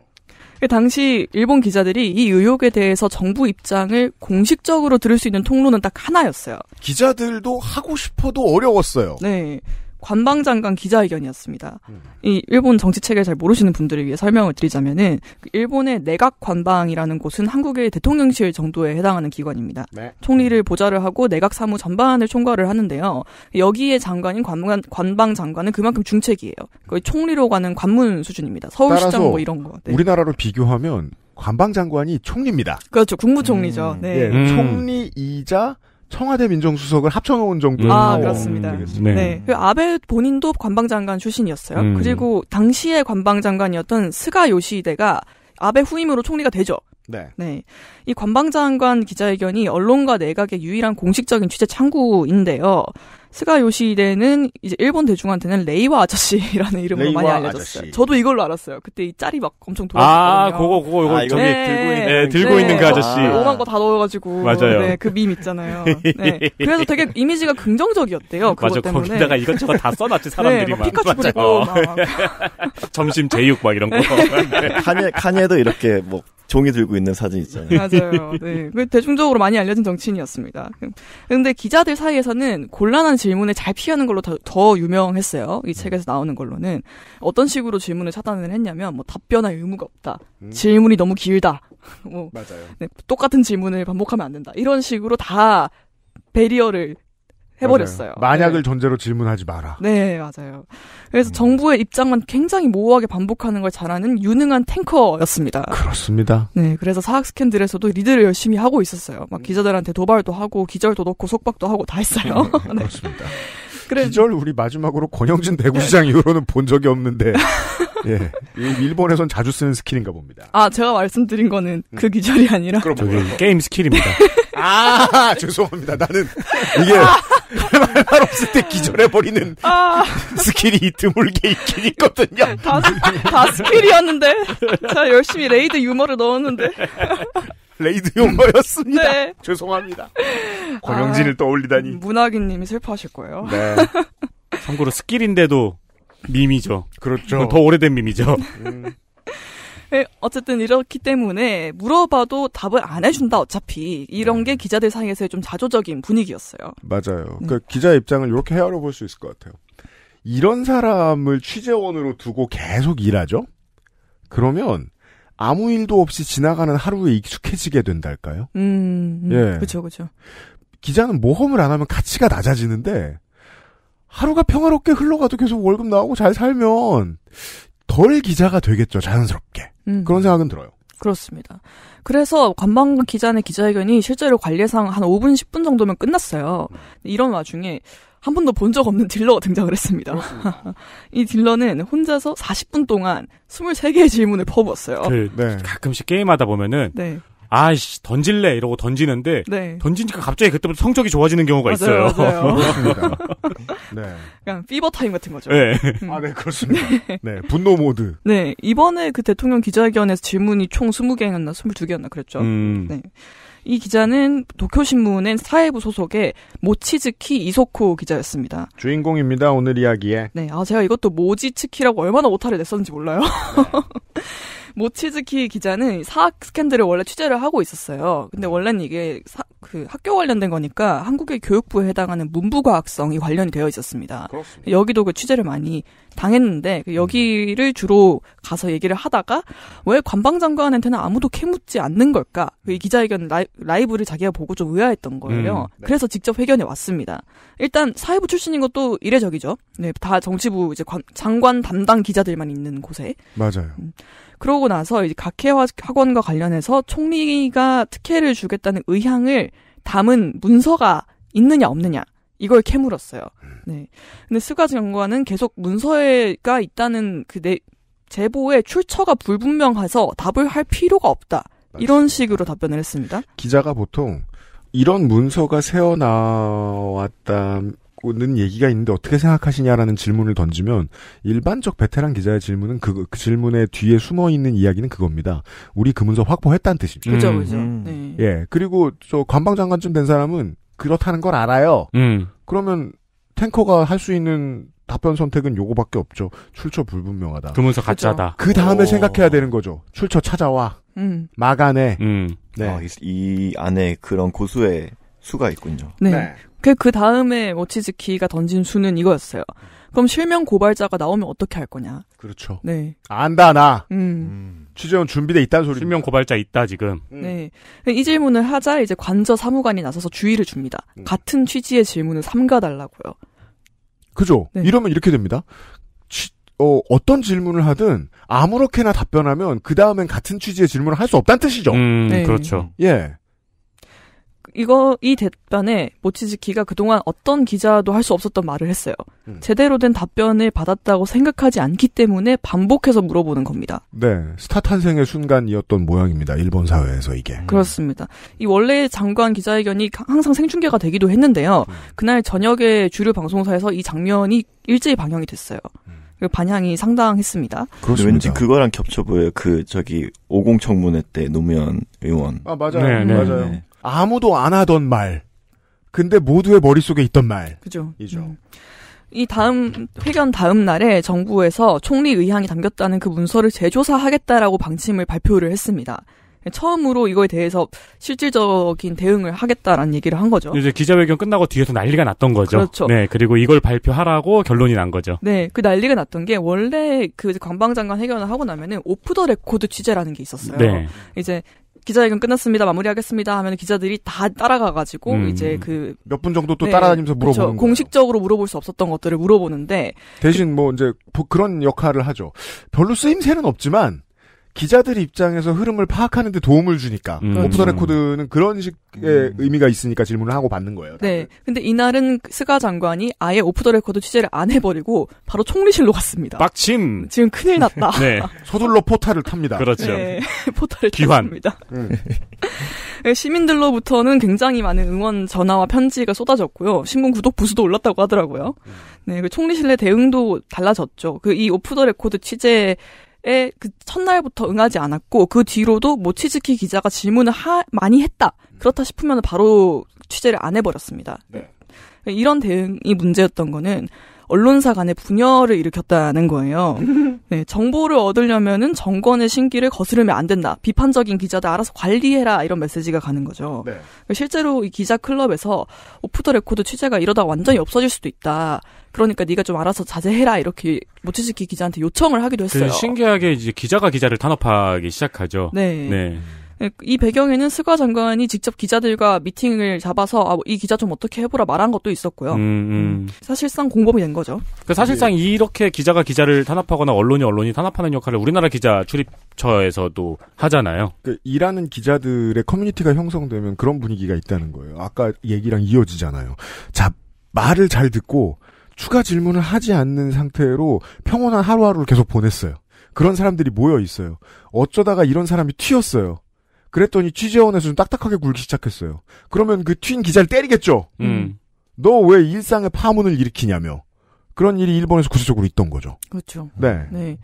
그 당시 일본 기자들이 이 의혹에 대해서 정부 입장을 공식적으로 들을 수 있는 통로는 딱 하나였어요. 기자들도 하고 싶어도 어려웠어요. 네. 관방장관 기자회견이었습니다. 음. 이 일본 정치 체계 를잘 모르시는 분들을 위해 설명을 드리자면은 그 일본의 내각 관방이라는 곳은 한국의 대통령실 정도에 해당하는 기관입니다. 네. 총리를 보좌를 하고 내각 사무 전반을 총괄을 하는데요. 여기에 장관인 관방, 관방 장관은 그만큼 중책이에요. 거의 총리로 가는 관문 수준입니다. 서울시장 뭐 이런 거. 네. 우리나라로 비교하면 관방 장관이 총리입니다. 그렇죠. 국무총리죠. 음. 네. 예, 음. 총리이자 청와대 민정수석을 합쳐놓은 정도. 음. 아, 그렇습니다. 네. 네. 그 아베 본인도 관방장관 출신이었어요. 음. 그리고 당시의 관방장관이었던 스가 요시히데가 아베 후임으로 총리가 되죠. 네. 네. 이 관방장관 기자회견이 언론과 내각의 유일한 공식적인 취재 창구인데요. 스가 요시히데는 이제 일본 대중한테는 레이와 아저씨라는 이름으로 레이와 많이 알려졌어요. 아저씨. 저도 이걸로 알았어요. 그때 이 짤이 막 엄청 돌았거든요. 아, 그거 그거 이거 아, 저기 네. 들고 있는 네, 들고 네. 있는 그 아저씨. 아, 오만 거 다 넣어가지고 맞아요. 네, 그 밈 있잖아요. 네. 그래서 되게 이미지가 긍정적이었대요. 그것 맞아, 때문에. 거기다가 이것저것 다 써놨지 사람들이 네, 막 피카츄 부리고 막. 점심 제육 막 이런 거. 칸예 네. 칸예도 이렇게 뭐 종이 들고 있는 사진 있잖아요. 맞아요. 네. 그 대중적으로 많이 알려진 정치인이었습니다. 근데 기자들 사이에서는 곤란한 질문을 잘 피하는 걸로 더, 더, 유명했어요. 이 음. 책에서 나오는 걸로는 어떤 식으로 질문을 차단을 했냐면 뭐 답변할 의무가 없다. 음. 질문이 너무 길다. 뭐 맞아요. 네, 똑같은 질문을 반복하면 안 된다. 이런 식으로 다 배리어를 해버렸어요. 맞아요. 만약을 네. 전제로 질문하지 마라. 네, 맞아요. 그래서 음. 정부의 입장만 굉장히 모호하게 반복하는 걸 잘하는 유능한 탱커였습니다. 그렇습니다. 네, 그래서 사학 스캔들에서도 리드를 열심히 하고 있었어요. 막 기자들한테 도발도 하고 기절도 넣고 속박도 하고 다 했어요. 네. 네. 그렇습니다. 그래. 기절 우리 마지막으로 권영진 대구시장 네. 이후로는 본 적이 없는데 예. 일본에선 자주 쓰는 스킬인가 봅니다. 아, 제가 말씀드린 거는 그 음. 기절이 아니라. 그럼 저기 게임 스킬입니다. 아, 죄송합니다. 나는 이게 아. 할말 없을 때 기절해버리는 아. 스킬이 드물게 있긴 있거든요. 다, 다 스킬이었는데. 제가 열심히 레이드 유머를 넣었는데. 레이드 용어였습니다. 네. 죄송합니다. 아, 권영진을 아, 떠올리다니. 문학인님이 슬퍼하실 거예요. 네. 참고로 스킬인데도 밈이죠. 그렇죠. 더 오래된 밈이죠. 음. 네, 어쨌든 이렇기 때문에 물어봐도 답을 안 해준다 어차피 이런 네. 게 기자들 사이에서의 좀 자조적인 분위기였어요. 맞아요. 음. 그 기자 입장을 이렇게 헤아려 볼 수 있을 것 같아요. 이런 사람을 취재원으로 두고 계속 일하죠? 그러면 아무 일도 없이 지나가는 하루에 익숙해지게 된달까요? 음, 음 예. 그죠그죠 기자는 모험을 안 하면 가치가 낮아지는데 하루가 평화롭게 흘러가도 계속 월급 나오고 잘 살면 덜 기자가 되겠죠 자연스럽게 음. 그런 생각은 들어요. 그렇습니다. 그래서 관방관 기자의 기자회견이 실제로 관례상 한 5분 10분 정도면 끝났어요. 이런 와중에 한 번도 본 적 없는 딜러가 등장을 했습니다. 이 딜러는 혼자서 40분 동안 23개의 질문을 퍼부었어요. 그, 네. 가끔씩 게임하다 보면은 네. 아씨 이 던질래 이러고 던지는데 네. 던지니까 갑자기 그때부터 성적이 좋아지는 경우가 맞아요, 있어요. 맞아요. 네. 그냥 피버 타임 같은 거죠. 네. 음. 아, 네, 그렇습니다. 네. 네, 분노 모드. 네, 이번에 그 대통령 기자회견에서 질문이 총 20개였나 22개였나 그랬죠. 음. 네. 이 기자는 도쿄신문의 사회부 소속의 모치즈키 이소코 기자였습니다. 주인공입니다. 오늘 이야기에. 네, 아 제가 이것도 모지츠키라고 얼마나 오타를 냈었는지 몰라요. 네. 모치즈키 기자는 사학 스캔들을 원래 취재를 하고 있었어요. 근데 음. 원래는 이게 사, 그 학교 관련된 거니까 한국의 교육부에 해당하는 문부과학성이 관련되어 있었습니다. 그렇습니다. 여기도 그 취재를 많이 당했는데 그 여기를 음. 주로 가서 얘기를 하다가 왜 관방장관한테는 아무도 캐묻지 않는 걸까? 그 이 기자회견 라이, 브를 자기가 보고 좀 의아했던 거예요. 음, 네. 그래서 직접 회견에 왔습니다. 일단 사회부 출신인 것도 이례적이죠. 네, 다 정치부 이제 관, 장관 담당 기자들만 있는 곳에. 맞아요. 음, 그러고 나서 이제 각해화 학원과 관련해서 총리가 특혜를 주겠다는 의향을 담은 문서가 있느냐 없느냐 이걸 캐물었어요. 네. 근데 스가즈 연구관은 계속 문서가 있다는 그 내, 제보의 출처가 불분명해서 답을 할 필요가 없다. 맞습니다. 이런 식으로 답변을 했습니다. 기자가 보통 이런 문서가 새어나왔다는 얘기가 있는데 어떻게 생각하시냐라는 질문을 던지면 일반적 베테랑 기자의 질문은 그, 그 질문의 뒤에 숨어 있는 이야기는 그겁니다. 우리 그 문서 확보했다는 뜻입니다. 그죠, 음, 그죠. 음. 네. 예. 그리고 저 관방장관쯤 된 사람은 그렇다는 걸 알아요. 음. 그러면 탱커가 할 수 있는 답변 선택은 요거밖에 없죠. 출처 불분명하다. 그러면서 가짜다. 그 다음에 생각해야 되는 거죠. 출처 찾아와. 음. 막아내. 음. 네. 아, 이, 이, 안에 그런 고수의 수가 있군요. 네. 네. 그, 그 다음에 워치즈키가 던진 수는 이거였어요. 그럼 실명 고발자가 나오면 어떻게 할 거냐? 그렇죠. 네. 안다, 나. 음. 음. 취재원 준비돼 있다는 소리. 실명 고발자 있다, 지금. 음. 네. 이 질문을 하자 이제 관저 사무관이 나서서 주의를 줍니다. 음. 같은 취지의 질문을 삼가달라고요. 그죠? 네. 이러면 이렇게 됩니다. 취, 어, 어떤 질문을 하든 아무렇게나 답변하면 그 다음엔 같은 취지의 질문을 할 수 없다는 뜻이죠. 음, 네. 그렇죠. 예. 이거 이 대변에 모치즈키가 그동안 어떤 기자도 할 수 없었던 말을 했어요. 음. 제대로 된 답변을 받았다고 생각하지 않기 때문에 반복해서 물어보는 겁니다. 네, 스타 탄생의 순간이었던 모양입니다. 일본 사회에서 이게. 음. 그렇습니다. 이 원래 장관 기자회견이 항상 생중계가 되기도 했는데요. 음. 그날 저녁에 주류 방송사에서 이 장면이 일제히 방영이 됐어요. 음. 그 반향이 상당했습니다. 그렇습니다. 왠지 그거랑 겹쳐 보여요. 그 저기 오공청문회 때 노무현 의원. 아 맞아요, 네, 네. 맞아요. 네. 아무도 안 하던 말. 근데 모두의 머릿속에 있던 말. 그죠. 이죠. 음. 이 다음 회견 다음 날에 정부에서 총리 의향이 담겼다는 그 문서를 재조사하겠다라고 방침을 발표를 했습니다. 처음으로 이거에 대해서 실질적인 대응을 하겠다라는 얘기를 한 거죠. 이제 기자회견 끝나고 뒤에서 난리가 났던 거죠. 그렇죠. 네, 그리고 이걸 발표하라고 결론이 난 거죠. 네, 그 난리가 났던 게 원래 그 관방장관 회견을 하고 나면은 오프 더 레코드 취재라는 게 있었어요. 네. 이제 기자회견 끝났습니다. 마무리하겠습니다. 하면 기자들이 다 따라가가지고 음. 이제 그 몇 분 정도 또 네, 따라다니면서 물어보는 그 공식적으로 물어볼 수 없었던 것들을 물어보는데 대신 뭐 이제 그런 역할을 하죠. 별로 쓰임새는 없지만 기자들 입장에서 흐름을 파악하는 데 도움을 주니까 음. 오프 더 그렇죠. 레코드는 그런 식의 음. 의미가 있으니까 질문을 하고 받는 거예요. 네. 근데 이날은 스가 장관이 아예 오프 더 레코드 취재를 안 해버리고 바로 총리실로 갔습니다. 막침 지금 큰일 났다. 네. 서둘러 포탈을 탑니다. 그렇죠. 네. 포탈을 기환입니다 음. 네, 시민들로부터는 굉장히 많은 응원 전화와 편지가 쏟아졌고요. 신문 구독 부수도 올랐다고 하더라고요. 음. 네, 그 총리실내 대응도 달라졌죠. 그 이 오프 더 레코드 취재 에, 그 첫날부터 응하지 않았고 그 뒤로도 뭐치즈키 기자가 질문을 하, 많이 했다 그렇다 싶으면 바로 취재를 안 해버렸습니다. 네. 이런 대응이 문제였던 거는 언론사 간의 분열을 일으켰다는 거예요. 네, 정보를 얻으려면은 정권의 신기를 거스르면 안 된다. 비판적인 기자들 알아서 관리해라 이런 메시지가 가는 거죠. 네. 실제로 이 기자 클럽에서 오프 더 레코드 취재가 이러다 완전히 없어질 수도 있다. 그러니까 네가 좀 알아서 자제해라 이렇게 모치스키 기자한테 요청을 하기도 그 했어요. 그 신기하게 이제 기자가 기자를 탄압하기 시작하죠. 네. 네. 예, 이 배경에는 스가 장관이 직접 기자들과 미팅을 잡아서 아, 이 기자 좀 어떻게 해보라 말한 것도 있었고요. 음, 음, 음. 사실상 공범이 된 거죠. 그 사실상 이렇게 기자가 기자를 탄압하거나 언론이 언론이 탄압하는 역할을 우리나라 기자 출입처에서도 하잖아요. 그 일하는 기자들의 커뮤니티가 형성되면 그런 분위기가 있다는 거예요. 아까 얘기랑 이어지잖아요. 자 말을 잘 듣고 추가 질문을 하지 않는 상태로 평온한 하루하루를 계속 보냈어요. 그런 사람들이 모여 있어요. 어쩌다가 이런 사람이 튀었어요. 그랬더니 취재원에서 좀 딱딱하게 굴기 시작했어요. 그러면 그 튄 기자를 때리겠죠. 음. 너왜 일상의 파문을 일으키냐며. 그런 일이 일본에서 구체적으로 있던 거죠. 그렇죠. 네. 네.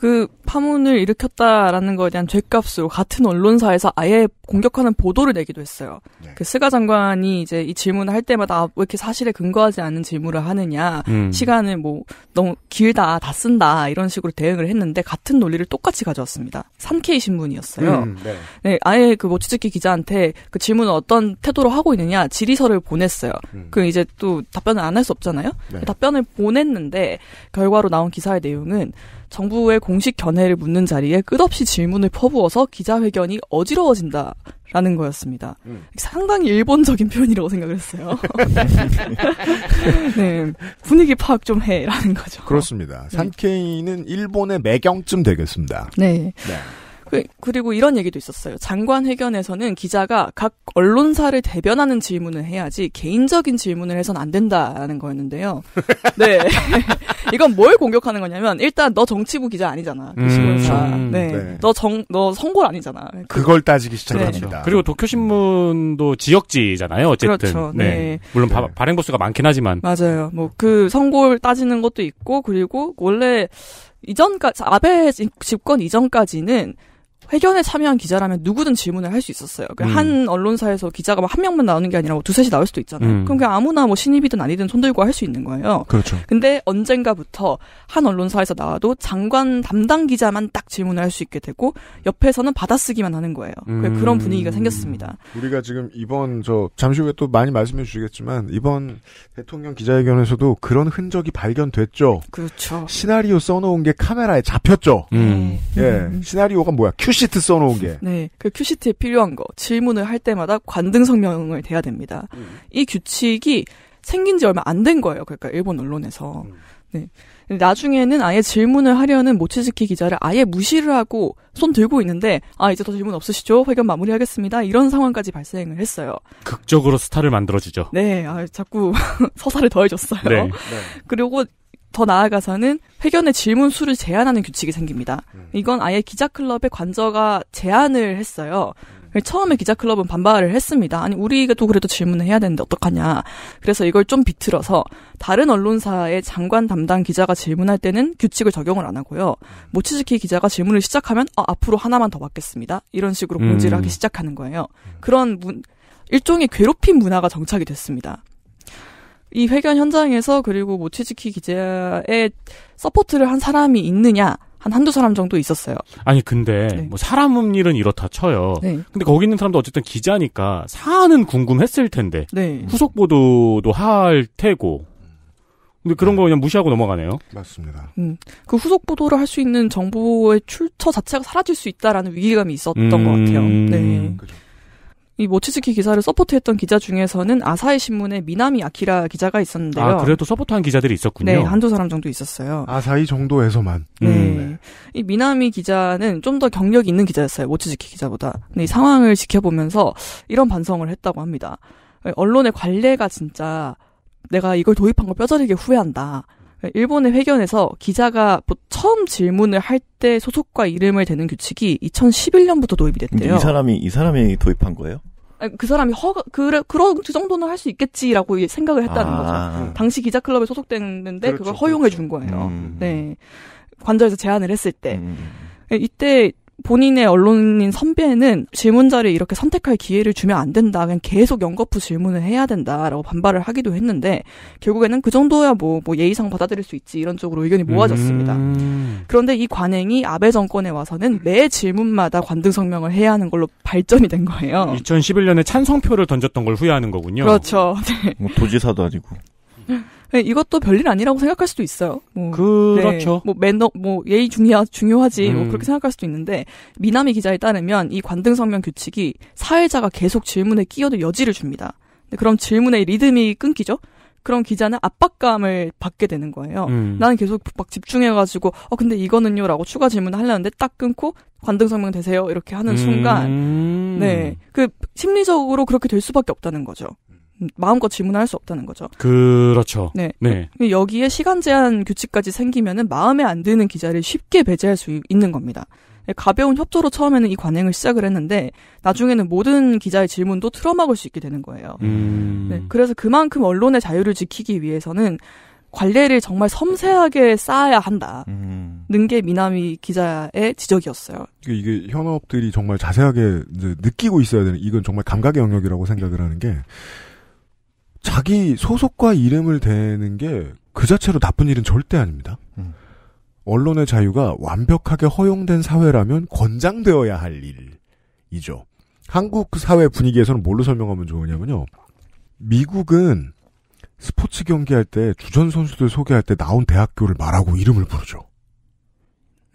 그 파문을 일으켰다라는 거에 대한 죄값으로 같은 언론사에서 아예 공격하는 보도를 내기도 했어요. 네. 그 스가 장관이 이제 이 질문을 할 때마다 아, 왜 이렇게 사실에 근거하지 않은 질문을 하느냐, 음. 시간을 뭐 너무 길다, 다 쓴다 이런 식으로 대응을 했는데 같은 논리를 똑같이 가져왔습니다. 산케이 신문이었어요. 음, 네. 네. 아예 그 모치즈키 뭐 기자한테 그 질문을 어떤 태도로 하고 있느냐 질의서를 보냈어요. 음. 그 이제 또 답변을 안 할 수 없잖아요. 네. 그 답변을 보 보냈는데 결과로 나온 기사의 내용은 정부의 공식 견해를 묻는 자리에 끝없이 질문을 퍼부어서 기자회견이 어지러워진다. 라는 거였습니다. 음. 상당히 일본적인 표현이라고 생각을 했어요. 네, 분위기 파악 좀 해라는 거죠. 그렇습니다. 산케이는 일본의 매경쯤 되겠습니다. 네. 네. 그, 그리고 이런 얘기도 있었어요. 장관 회견에서는 기자가 각 언론사를 대변하는 질문을 해야지 개인적인 질문을 해선 안 된다는 거였는데요. 네. 이건 뭘 공격하는 거냐면 일단 너 정치부 기자 아니잖아. 음, 그 그렇죠. 음, 네. 네. 너 정, 너 선골 아니잖아. 그, 걸 따지기 시작합니다. 네. 그리고 도쿄신문도 지역지잖아요. 어쨌든. 그렇죠. 네. 네. 물론 바, 네. 발행보수가 많긴 하지만. 맞아요. 뭐 그 선골 따지는 것도 있고 그리고 원래 이전까지 아베 집권 이전까지는 회견에 참여한 기자라면 누구든 질문을 할 수 있었어요. 그러니까 음. 한 언론사에서 기자가 막한 뭐 명만 나오는 게 아니라 뭐 두셋이 나올 수도 있잖아요. 음. 그럼 그냥 아무나 뭐 신입이든 아니든 손들고 할 수 있는 거예요. 그렇죠. 근데 언젠가부터 한 언론사에서 나와도 장관 담당 기자만 딱 질문을 할 수 있게 되고 옆에서는 받아쓰기만 하는 거예요. 음. 그런 분위기가 생겼습니다. 우리가 지금 이번 저 잠시 후에 또 많이 말씀해 주시겠지만 이번 대통령 기자회견에서도 그런 흔적이 발견됐죠. 그렇죠. 시나리오 써놓은 게 카메라에 잡혔죠. 음. 네. 예, 시나리오가 뭐야? 큐 큐시트 써놓은 게. 네. 그 큐시트에 필요한 거 질문을 할 때마다 관등 성명을 대야 됩니다. 음. 이 규칙이 생긴 지 얼마 안 된 거예요. 그러니까 일본 언론에서. 음. 네. 나중에는 아예 질문을 하려는 모치즈키 기자를 아예 무시를 하고 손 들고 있는데 아 이제 더 질문 없으시죠 회견 마무리하겠습니다 이런 상황까지 발생을 했어요. 극적으로 스타를 만들어주죠. 네, 아, 자꾸 서사를 더해줬어요. 네. 네. 그리고 더 나아가서는 회견의 질문 수를 제한하는 규칙이 생깁니다. 음. 이건 아예 기자클럽의 관저가 제안을 했어요. 처음에 기자클럽은 반발을 했습니다. 아니, 우리가 또 그래도 질문을 해야 되는데 어떡하냐. 그래서 이걸 좀 비틀어서 다른 언론사의 장관 담당 기자가 질문할 때는 규칙을 적용을 안 하고요. 모치즈키 기자가 질문을 시작하면 어, 앞으로 하나만 더 받겠습니다. 이런 식으로 공지를 음. 하기 시작하는 거예요. 그런 문, 일종의 괴롭힘 문화가 정착이 됐습니다. 이 회견 현장에서 그리고 모치즈키 뭐 기자의 서포트를 한 사람이 있느냐 한 한두 사람 정도 있었어요. 아니 근데 네. 뭐 사람 일은 이렇다 쳐요. 네. 근데 거기 있는 사람도 어쨌든 기자니까 사안은 궁금했을 텐데 네. 후속 보도도 할 테고. 근데 그런 네. 거 그냥 무시하고 넘어가네요. 맞습니다. 음, 그 후속 보도를 할 수 있는 정보의 출처 자체가 사라질 수 있다라는 위기감이 있었던 음... 것 같아요. 음. 네. 그죠. 이모치즈키 기사를 서포트했던 기자 중에서는 아사히 신문의 미나미 아키라 기자가 있었는데요. 아, 그래도 서포트한 기자들이 있었군요. 네, 한두 사람 정도 있었어요. 아사히 정도에서만. 네. 음. 네. 이 미나미 기자는 좀 더 경력이 있는 기자였어요. 모치즈키 기자보다. 근데 이 상황을 지켜보면서 이런 반성을 했다고 합니다. 언론의 관례가 진짜 내가 이걸 도입한 걸 뼈저리게 후회한다. 일본의 회견에서 기자가 처음 질문을 할 때 소속과 이름을 대는 규칙이 2011년부터 도입이 됐대요. 이 사람이 이 사람이 도입한 거예요? 그 사람이 허가 그래 그런 그 정도는 할 수 있겠지라고 생각을 했다는 아. 거죠. 당시 기자 클럽에 소속됐는데 그렇죠, 그걸 허용해 준 거예요. 음. 네 관저에서 제안을 했을 때 음. 이때 본인의 언론인 선배는 질문자를 이렇게 선택할 기회를 주면 안 된다. 그냥 계속 연거푸 질문을 해야 된다라고 반발을 하기도 했는데 결국에는 그 정도야 뭐, 뭐 예의상 받아들일 수 있지 이런 쪽으로 의견이 음. 모아졌습니다. 음. 그런데 이 관행이 아베 정권에 와서는 매 질문마다 관등 성명을 해야 하는 걸로 발전이 된 거예요. 2011년에 찬성표를 던졌던 걸 후회하는 거군요. 그렇죠. 네. 뭐 도지사도 아니고. 네, 이것도 별일 아니라고 생각할 수도 있어요. 뭐, 네. 그렇죠. 네, 뭐 매너, 뭐 예의 중요하, 중요하지, 뭐 음. 뭐 그렇게 생각할 수도 있는데 미남이 기자에 따르면 이 관등성명 규칙이 사회자가 계속 질문에 끼어들 여지를 줍니다. 네, 그럼 질문의 리듬이 끊기죠. 그럼 기자는 압박감을 받게 되는 거예요. 음. 나는 계속 막 집중해가지고 어 근데 이거는요라고 추가 질문을 하려는데 딱 끊고 관등 성명 되세요 이렇게 하는 순간 음. 네그 심리적으로 그렇게 될 수밖에 없다는 거죠. 마음껏 질문할 을수 없다는 거죠. 그렇죠. 네. 네. 여기에 시간 제한 규칙까지 생기면은 마음에 안 드는 기자를 쉽게 배제할 수 있는 겁니다. 네, 가벼운 협조로 처음에는 이 관행을 시작을 했는데 나중에는 모든 기자의 질문도 틀어막을 수 있게 되는 거예요. 음... 네, 그래서 그만큼 언론의 자유를 지키기 위해서는 관례를 정말 섬세하게 쌓아야 한다. 음. 는게 미남이 기자의 지적이었어요. 이게 현업들이 정말 자세하게 느끼고 있어야 되는 이건 정말 감각의 영역이라고 생각을 하는 게 자기 소속과 이름을 대는 게 그 자체로 나쁜 일은 절대 아닙니다. 음. 언론의 자유가 완벽하게 허용된 사회라면 권장되어야 할 일이죠. 한국 그 사회 분위기에서는 뭘로 설명하면 좋으냐면요. 미국은 스포츠 경기할 때 주전 선수들 소개할 때 나온 대학교를 말하고 이름을 부르죠.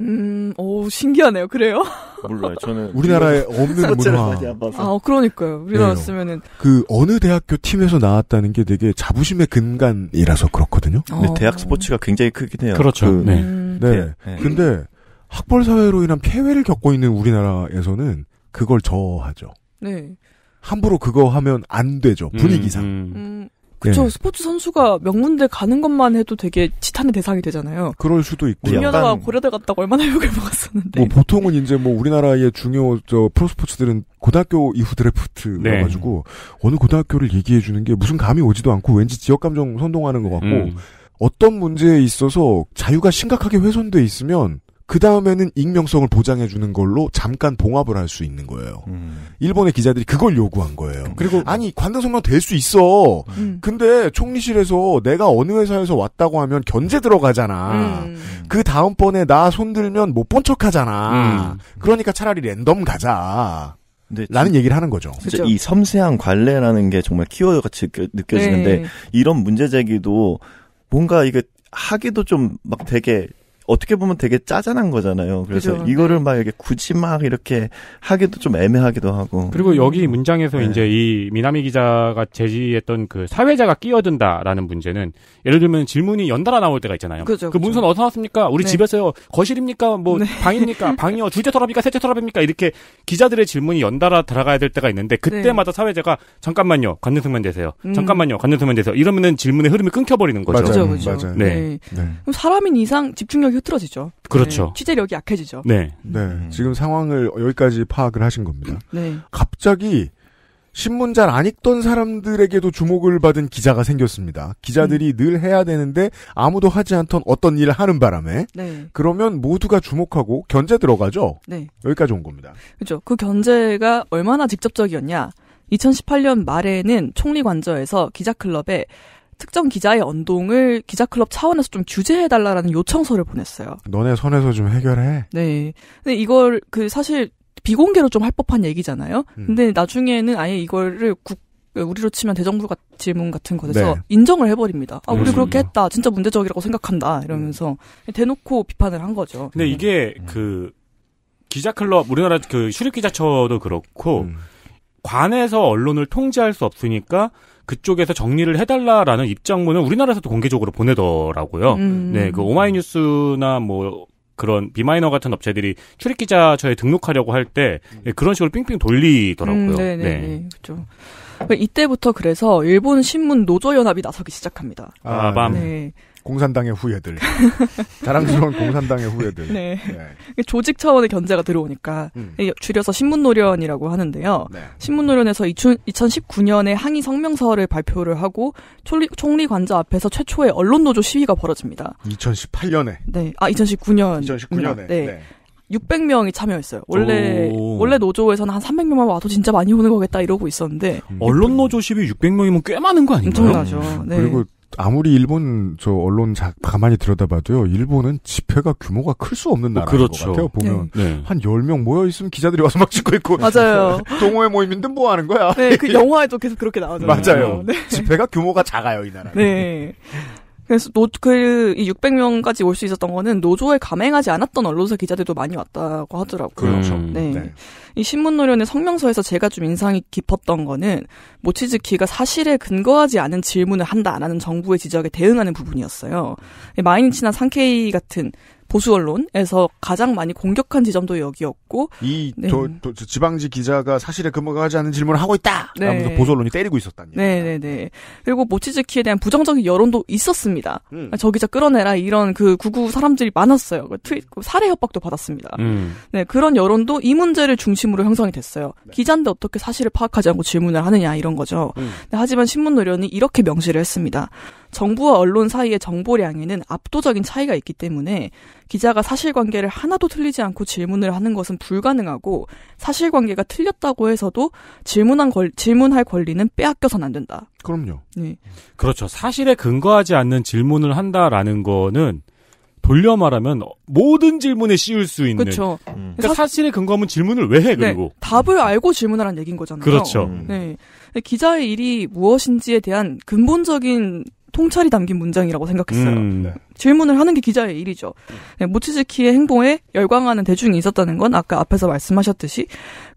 음, 오, 신기하네요. 그래요? 몰라요. 저는 우리나라에 없는 문화. 아, 그러니까요. 우리나라 쓰면은 그 어느 대학교 팀에서 나왔다는 게 되게 자부심의 근간이라서 그렇거든요. 어. 근데 대학 스포츠가 굉장히 크긴 해요. 그렇죠. 그, 네. 음. 네. 네. 네. 근데 학벌 사회로 인한 폐해를 겪고 있는 우리나라에서는 그걸 저하죠. 네. 함부로 그거 하면 안 되죠. 분위기상. 음, 음. 음. 그렇죠. 예. 스포츠 선수가 명문대 가는 것만 해도 되게 지탄의 대상이 되잖아요. 그럴 수도 있고. 김연아가 고려대 갔다고 얼마나 욕을 먹었었는데. 뭐 보통은 이제 뭐 우리나라의 중요 저 프로스포츠들은 고등학교 이후 드래프트 네. 가지고 어느 고등학교를 얘기해 주는 게 무슨 감이 오지도 않고 왠지 지역 감정 선동하는 것 같고 음. 어떤 문제에 있어서 자유가 심각하게 훼손돼 있으면 그 다음에는 익명성을 보장해주는 걸로 잠깐 봉합을 할 수 있는 거예요. 음. 일본의 기자들이 그걸 요구한 거예요. 그리고 아니 관등성명될 수 있어. 음. 근데 총리실에서 내가 어느 회사에서 왔다고 하면 견제 들어가잖아. 음. 그 다음번에 나 손들면 못 본 척하잖아. 음. 그러니까 차라리 랜덤 가자. 라는 얘기를 하는 거죠. 진짜 그렇죠. 이 섬세한 관례라는 게 정말 키워드같이 그 느껴지는데 네. 이런 문제 제기도 뭔가 이게 하기도 좀 막 되게 어떻게 보면 되게 짜잔한 거잖아요. 그래서 그죠. 이거를 네. 막 이렇게 굳이 막 이렇게 하기도 좀 애매하기도 하고. 그리고 여기 문장에서 네. 이제 이 미나미 기자가 제지했던그 사회자가 끼어든다라는 문제는 예를 들면 질문이 연달아 나올 때가 있잖아요. 그죠, 그 그죠. 문서는 어디서 나왔습니까? 우리 네. 집에서요. 거실입니까? 뭐 네. 방입니까? 방이요. 둘째 서랍입니까? 셋째 서랍입니까? 이렇게 기자들의 질문이 연달아 들어가야 될 때가 있는데 그때마다 네. 사회자가 잠깐만요. 관능승면 되세요. 음. 잠깐만요. 관능승면 되세요. 이러면은 질문의 흐름이 끊겨버리는 거죠. 음, 맞아요. 맞아요. 네. 네. 그럼 사람인 이상 집중력이 흐트러지죠. 그렇죠. 네. 취재력이 약해지죠. 네. 네. 음. 지금 상황을 여기까지 파악을 하신 겁니다. 네. 갑자기 신문 잘 안 읽던 사람들에게도 주목을 받은 기자가 생겼습니다. 기자들이 음. 늘 해야 되는데 아무도 하지 않던 어떤 일을 하는 바람에 네. 그러면 모두가 주목하고 견제 들어가죠. 네. 여기까지 온 겁니다. 그렇죠. 그 견제가 얼마나 직접적이었냐? 2018년 말에는 총리 관저에서 기자 클럽에 특정 기자의 언동을 기자클럽 차원에서 좀 규제해달라라는 요청서를 보냈어요. 너네 손에서좀 해결해. 네. 근데 이걸 그 사실 비공개로 좀 할 법한 얘기잖아요. 음. 근데 나중에는 아예 이거를 국 우리로 치면 대정부 질문 같은 것에서 네. 인정을 해버립니다. 아, 우리 그렇게 했다. 진짜 문제적이라고 생각한다. 이러면서 음. 대놓고 비판을 한 거죠. 근데 네. 이게 음. 그 기자클럽, 우리나라 그 출입기자처도 그렇고, 음. 관에서 언론을 통제할 수 없으니까 그쪽에서 정리를 해달라라는 입장문을 우리나라에서도 공개적으로 보내더라고요. 음. 네, 그 오마이뉴스나 뭐 그런 비마이너 같은 업체들이 출입 기자처에 등록하려고 할때 예, 그런 식으로 삥삥 돌리더라고요. 음, 네 그렇죠. 이때부터 그래서 일본 신문 노조 연합이 나서기 시작합니다. 아, 아 밤. 네. 공산당의 후예들. 자랑스러운 공산당의 후예들. 네. 네. 조직 차원의 견제가 들어오니까 음. 줄여서 신문노련이라고 하는데요. 네. 신문노련에서 2019년에 항의 성명서를 발표를 하고 총리, 총리 관저 앞에서 최초의 언론노조 시위가 벌어집니다. 2018년에. 네. 아 2019년. 2019년에. 네. 네. 600명이 참여했어요. 원래 오. 원래 노조에서는 한 300명만 와도 진짜 많이 오는 거겠다 이러고 있었는데 언론 노조 시위 600명이면 꽤 많은 거 아닌가요? 엄청나죠. 음. 네. 그리고 아무리 일본 저 언론 자, 가만히 들여다봐도요. 일본은 집회가 규모가 클 수 없는 나라인 그렇죠. 것 같아요. 보면 네. 네. 한 10명 모여 있으면 기자들이 와서 막 찍고 있고 맞아요. 동호회 모임인데 뭐 하는 거야? 네, 그 영화에도 계속 그렇게 나오잖아요. 맞아요. 네. 집회가 규모가 작아요, 이 나라. 네. 그래서 노, 그, 이 600명까지 올 수 있었던 거는 노조에 감행하지 않았던 언론사 기자들도 많이 왔다고 하더라고요. 그렇죠. 음, 네. 네. 이 신문노련의 성명서에서 제가 좀 인상이 깊었던 거는 모치즈키가 사실에 근거하지 않은 질문을 한다 안 하는 정부의 지적에 대응하는 부분이었어요. 마이니치나 상케이 같은 보수 언론에서 가장 많이 공격한 지점도 여기였고 이 네. 도, 도, 지방지 기자가 사실에 근거하지 않은 질문을 하고 있다. 네. 하면서 보수 언론이 때리고 있었다는 네, 네, 네. 그리고 모치즈키에 뭐 대한 부정적인 여론도 있었습니다. 음. 아, 저 기자 끌어내라 이런 그 구구 사람들이 많았어요. 그 트윗 살해 그 협박도 받았습니다. 음. 네, 그런 여론도 이 문제를 중심으로 형성이 됐어요. 네. 기자인데 어떻게 사실을 파악하지 않고 질문을 하느냐 이런 거죠. 음. 네, 하지만 신문 노련이 이렇게 명시를 했습니다. 정부와 언론 사이의 정보량에는 압도적인 차이가 있기 때문에 기자가 사실관계를 하나도 틀리지 않고 질문을 하는 것은 불가능하고 사실관계가 틀렸다고 해서도 질문한 걸, 질문할 권리는 빼앗겨선 안 된다. 그럼요. 네. 그렇죠. 사실에 근거하지 않는 질문을 한다라는 거는 돌려 말하면 모든 질문에 씌울 수 있는. 그렇죠. 음. 그러니까 사실에 근거하면 질문을 왜 해, 네. 그리고. 네, 답을 알고 질문하라는 얘기인 거잖아요. 그렇죠. 음. 네. 기자의 일이 무엇인지에 대한 근본적인 통찰이 담긴 문장이라고 생각했어요. 음, 네. 질문을 하는 게 기자의 일이죠. 네, 모치즈키의 행보에 열광하는 대중이 있었다는 건 아까 앞에서 말씀하셨듯이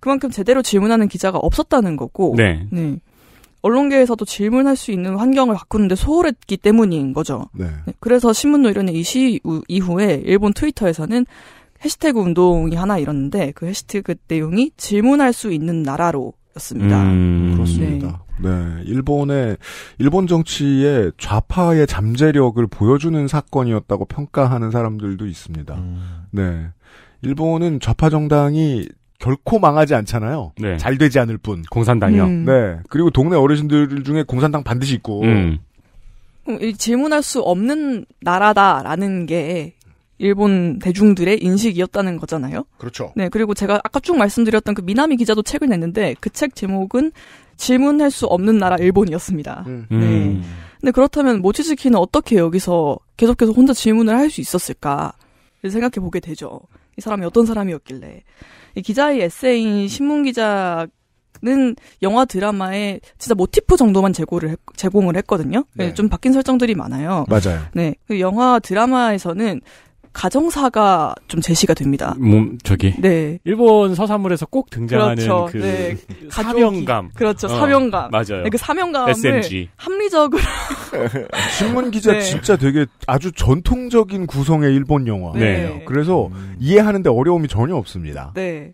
그만큼 제대로 질문하는 기자가 없었다는 거고, 네. 네. 언론계에서도 질문할 수 있는 환경을 바꾸는데 소홀했기 때문인 거죠. 네. 네, 그래서 신문노이련의 이시 이후에 일본 트위터에서는 해시태그 운동이 하나 일었는데 그 해시태그 내용이 질문할 수 있는 나라로였습니다. 음, 그렇습니다. 네. 네, 일본의 일본 정치의 좌파의 잠재력을 보여주는 사건이었다고 평가하는 사람들도 있습니다. 음. 네, 일본은 좌파 정당이 결코 망하지 않잖아요. 네. 잘 되지 않을 뿐. 공산당이요. 음. 네, 그리고 동네 어르신들 중에 공산당 반드시 있고. 음. 질문할 수 없는 나라다라는 게 일본 대중들의 인식이었다는 거잖아요. 그렇죠. 네, 그리고 제가 아까 쭉 말씀드렸던 그 미나미 기자도 책을 냈는데 그 책 제목은 질문할 수 없는 나라 일본이었습니다. 음. 음. 네. 근데 그렇다면 모치즈키는 어떻게 여기서 계속해서 혼자 질문을 할 수 있었을까? 생각해 보게 되죠. 이 사람이 어떤 사람이었길래. 이 기자의 에세이인 신문기자 는 영화 드라마에 진짜 모티프 정도만 제공을 했, 제공을 했거든요. 네, 네. 좀 바뀐 설정들이 많아요. 맞아요. 네, 그 영화 드라마에서는 가정사가 좀 제시가 됩니다. 몸 저기 네 일본 서사물에서 꼭 등장하는 그렇죠. 그 네. 사명감 그렇죠 어, 사명감 맞아요. 네, 그 사명감을 SMG. 합리적으로 신문 기자 네. 진짜 되게 아주 전통적인 구성의 일본 영화예요. 네. 네. 그래서 음. 이해하는데 어려움이 전혀 없습니다. 네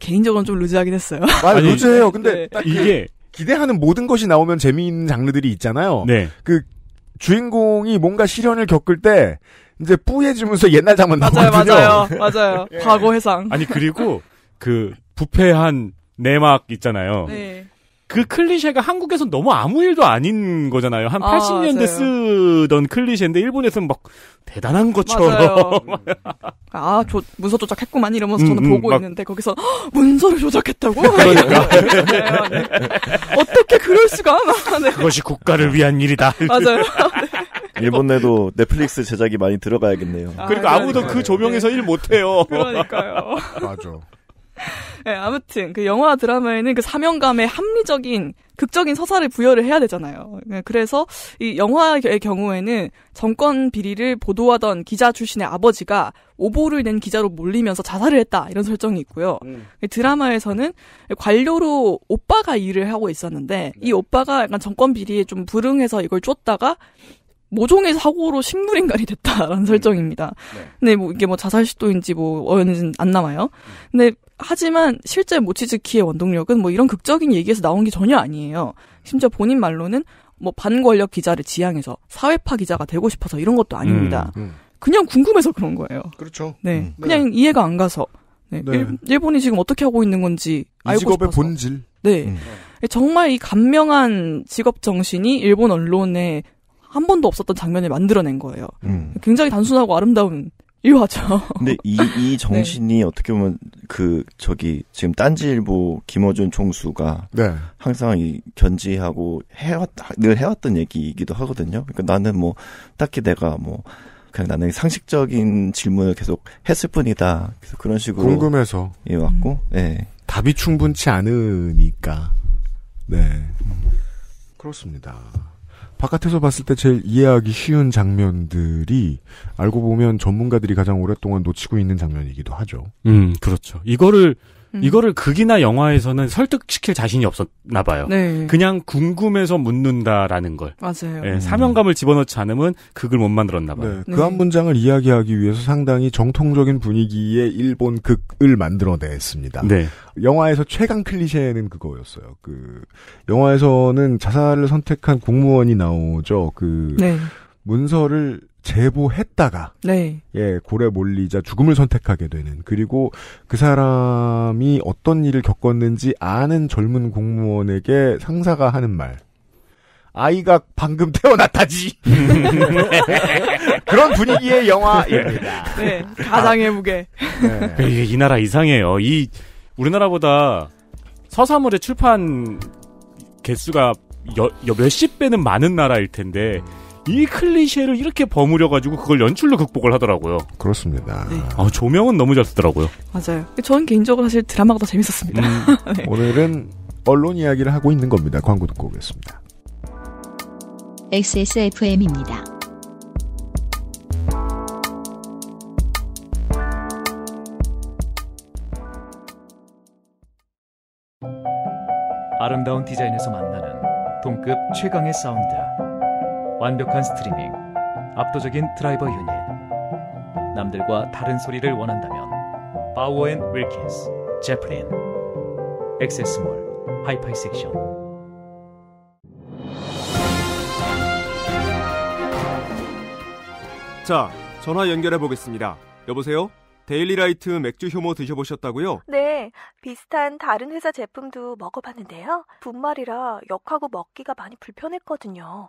개인적으로는 좀 루즈하긴 했어요. 아 루즈해요. 근데 네. 그 이게 기대하는 모든 것이 나오면 재미있는 장르들이 있잖아요. 네. 그 주인공이 뭔가 시련을 겪을 때 이제 뿌얘지면서 옛날 장면 맞아요, 나오거든요. 맞아요, 예. 맞아요. 예. 과거 회상. 아니 그리고 그 부패한 내막 있잖아요. 네. 그 클리셰가 한국에선 너무 아무 일도 아닌 거잖아요. 한 아, 80년대 맞아요. 쓰던 클리셰인데 일본에서는 막 대단한 것처럼 아, 조, 문서 조작했구만 이러면서 저는 음, 음 보고 막... 있는데 거기서 문서를 조작했다고? 그러니까. 네, 네, 어떻게 그럴 수가? 네. 그것이 국가를 위한 일이다. 맞아요. 네. 일본 내도 넷플릭스 제작이 많이 들어가야겠네요. 아, 그러니까 아, 무도그 러니까 조명에서 일 못해요. 그러니까요. 맞아. 네, 아무튼 그 영화 드라마에는 그사명감에 합리적인 극적인 서사를 부여를 해야 되잖아요. 네, 그래서 이 영화의 경우에는 정권 비리를 보도하던 기자 출신의 아버지가 오보를 낸 기자로 몰리면서 자살을 했다 이런 설정이 있고요. 음. 드라마에서는 관료로 오빠가 일을 하고 있었는데 이 네. 오빠가 약간 정권 비리에 좀 불응해서 이걸 쫓다가 모종의 사고로 식물 인간이 됐다라는 음. 설정입니다. 네. 근데 뭐 이게 뭐 자살 시도인지 뭐어연인지안 남아요. 음. 근데 하지만 실제 모치즈키의 뭐 원동력은 뭐 이런 극적인 얘기에서 나온 게 전혀 아니에요. 심지어 본인 말로는 뭐 반권력 기자를 지향해서 사회파 기자가 되고 싶어서 이런 것도 아닙니다. 음, 음. 그냥 궁금해서 그런 거예요. 그렇죠. 네. 음. 그냥 네. 이해가 안 가서 네. 네. 일, 본이 지금 어떻게 하고 있는 건지 알고 직업의 싶어서. 본질. 네. 음. 정말 이 감명한 직업 정신이 일본 언론에 한 번도 없었던 장면을 만들어낸 거예요. 음. 굉장히 단순하고 아름다운 일화죠. 근데 이, 이 정신이 네. 어떻게 보면 그 저기 지금 딴지일보 김어준 총수가 네. 항상 이 견지하고 해왔 늘 해왔던 얘기이기도 하거든요. 그러니까 나는 뭐 딱히 내가 뭐 그냥 나는 상식적인 질문을 계속 했을 뿐이다. 그래서 그런 식으로 궁금해서 예 왔고 음. 네. 답이 충분치 않으니까 네 음. 그렇습니다. 바깥에서 봤을 때 제일 이해하기 쉬운 장면들이 알고 보면 전문가들이 가장 오랫동안 놓치고 있는 장면이기도 하죠. 음, 그렇죠. 이거를 음. 이거를 극이나 영화에서는 설득시킬 자신이 없었나 봐요. 네. 그냥 궁금해서 묻는다라는 걸. 맞아요. 네, 사명감을 집어넣지 않으면 극을 못 만들었나 봐요. 네, 네. 그한 문장을 이야기하기 위해서 상당히 정통적인 분위기의 일본 극을 만들어냈습니다. 네. 영화에서 최강 클리셰는 그거였어요. 그 영화에서는 자살을 선택한 공무원이 나오죠. 그 네. 문서를 제보했다가 네. 예 고래 몰리자 죽음을 선택하게 되는 그리고 그 사람이 어떤 일을 겪었는지 아는 젊은 공무원에게 상사가 하는 말 아이가 방금 태어났다지 그런 분위기의 영화입니다. 네 가장의 무게. 아, 네. 이, 이 나라 이상해요. 이 우리나라보다 서사물의 출판 개수가 몇십 배는 많은 나라일 텐데. 음. 이 클리셰를 이렇게 버무려가지고 그걸 연출로 극복을 하더라고요. 그렇습니다. 네. 아, 조명은 너무 잘 쓰더라고요. 맞아요. 저는 개인적으로 사실 드라마가 더 재밌었습니다. 음, 네. 오늘은 언론 이야기를 하고 있는 겁니다. 광고 듣고 오겠습니다. XSFM입니다. 아름다운 디자인에서 만나는 동급 최강의 사운드. 완벽한 스트리밍, 압도적인 드라이버 유닛. 남들과 다른 소리를 원한다면 바우어 앤 윌킨스, 제플린, 엑세스몰, 하이파이 섹션. 자, 전화 연결해 보겠습니다. 여보세요? 데일리라이트 맥주 효모 드셔보셨다고요? 네, 비슷한 다른 회사 제품도 먹어봤는데요. 분말이라 역하고 먹기가 많이 불편했거든요.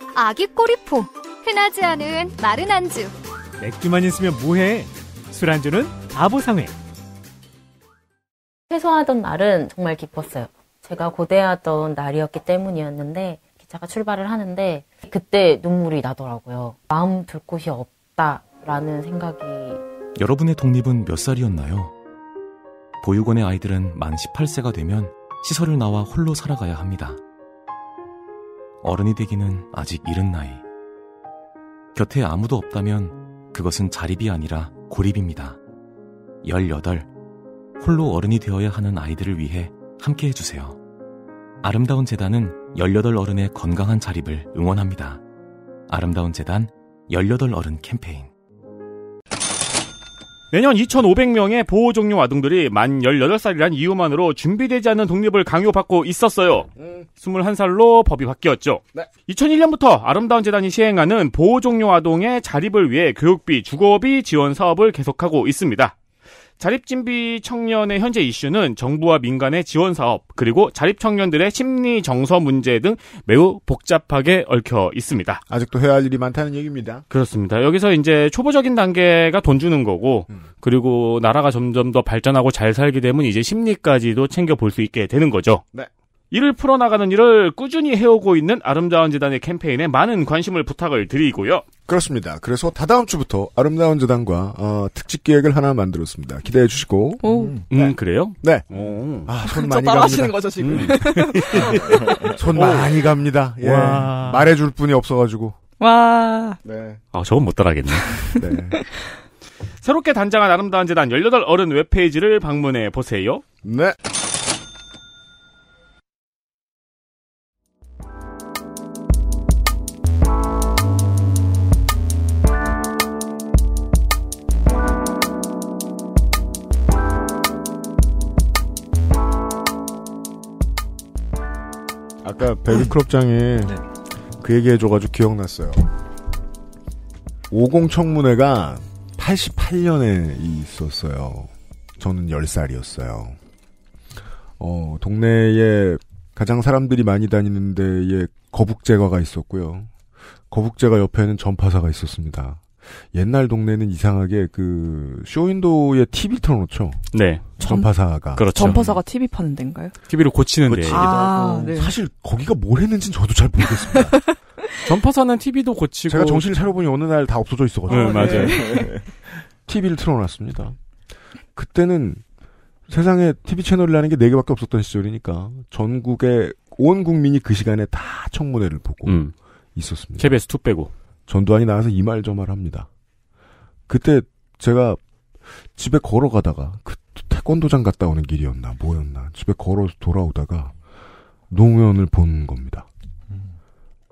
아기 꼬리포, 흔하지 않은 마른 안주. 맥주만 있으면 뭐해? 술안주는 바보상회. 최소하던 날은 정말 기뻤어요. 제가 고대하던 날이었기 때문이었는데 기차가 출발을 하는데 그때 눈물이 나더라고요. 마음 둘 곳이 없다라는 생각이. 여러분의 독립은 몇 살이었나요? 보육원의 아이들은 만 18세가 되면 시설을 나와 홀로 살아가야 합니다. 어른이 되기는 아직 이른 나이. 곁에 아무도 없다면 그것은 자립이 아니라 고립입니다. 18. 홀로 어른이 되어야 하는 아이들을 위해 함께 해주세요. 아름다운 재단은 18 어른의 건강한 자립을 응원합니다. 아름다운 재단 18 어른 캠페인 내년 2,500명의 보호 종료 아동들이 만 18살이란 이유만으로 준비되지 않은 독립을 강요받고 있었어요. 음. 21살로 법이 바뀌었죠. 네. 2001년부터 아름다운 재단이 시행하는 보호 종료 아동의 자립을 위해 교육비, 주거비 지원 사업을 계속하고 있습니다. 자립준비 청년의 현재 이슈는 정부와 민간의 지원 사업 그리고 자립 청년들의 심리 정서 문제 등 매우 복잡하게 얽혀 있습니다. 아직도 해야 할 일이 많다는 얘기입니다. 그렇습니다. 여기서 이제 초보적인 단계가 돈 주는 거고 음. 그리고 나라가 점점 더 발전하고 잘 살게 되면 이제 심리까지도 챙겨 볼 수 있게 되는 거죠. 네. 이를 풀어나가는 일을 꾸준히 해오고 있는 아름다운 재단의 캠페인에 많은 관심을 부탁을 드리고요. 그렇습니다. 그래서 다다음 주부터 아름다운 재단과 어, 특집 기획을 하나 만들었습니다. 기대해 주시고. 오. 음, 음, 음 네. 그래요? 네. 오. 아, 손 많이 갑니다. 하시는 거죠, 지금. 음. 손 오. 많이 갑니다. 예. 말해 줄 분이 없어 가지고. 와. 네. 아, 저건 못 따라하겠네. 네. 새롭게 단장한 아름다운 재단 18 어른 웹페이지를 방문해 보세요. 네. 아까 베드클럽장에 네. 그 얘기해줘가지고 기억났어요. 50 청문회가 88년에 있었어요. 저는 10살이었어요. 어, 동네에 가장 사람들이 많이 다니는 데에 거북제과가 있었고요. 거북제과 옆에는 전파사가 있었습니다. 옛날 동네는 이상하게 그 쇼윈도에 TV 틀어놓죠. 네. 전파사가. 그렇죠. 전파사가 TV 파는 데인가요? TV를 고치는 데. 아, 네. 사실 거기가 뭘 했는지는 저도 잘 모르겠습니다. 전파사는 TV도 고치고. 제가 정신을 차려보니 어느 날 다 없어져 있어가지고. 네, 맞아요. TV를 네. 틀어놨습니다. 그때는 세상에 TV 채널이라는 게 4개밖에 없었던 시절이니까 전국의 온 국민이 그 시간에 다 청문회를 보고 음. 있었습니다. KBS2 빼고. 전두환이 나와서 이 말 저 말 합니다. 그때 제가 집에 걸어가다가 그 태권도장 갔다 오는 길이었나 뭐였나 집에 걸어서 돌아오다가 노무현을 본 겁니다. 음.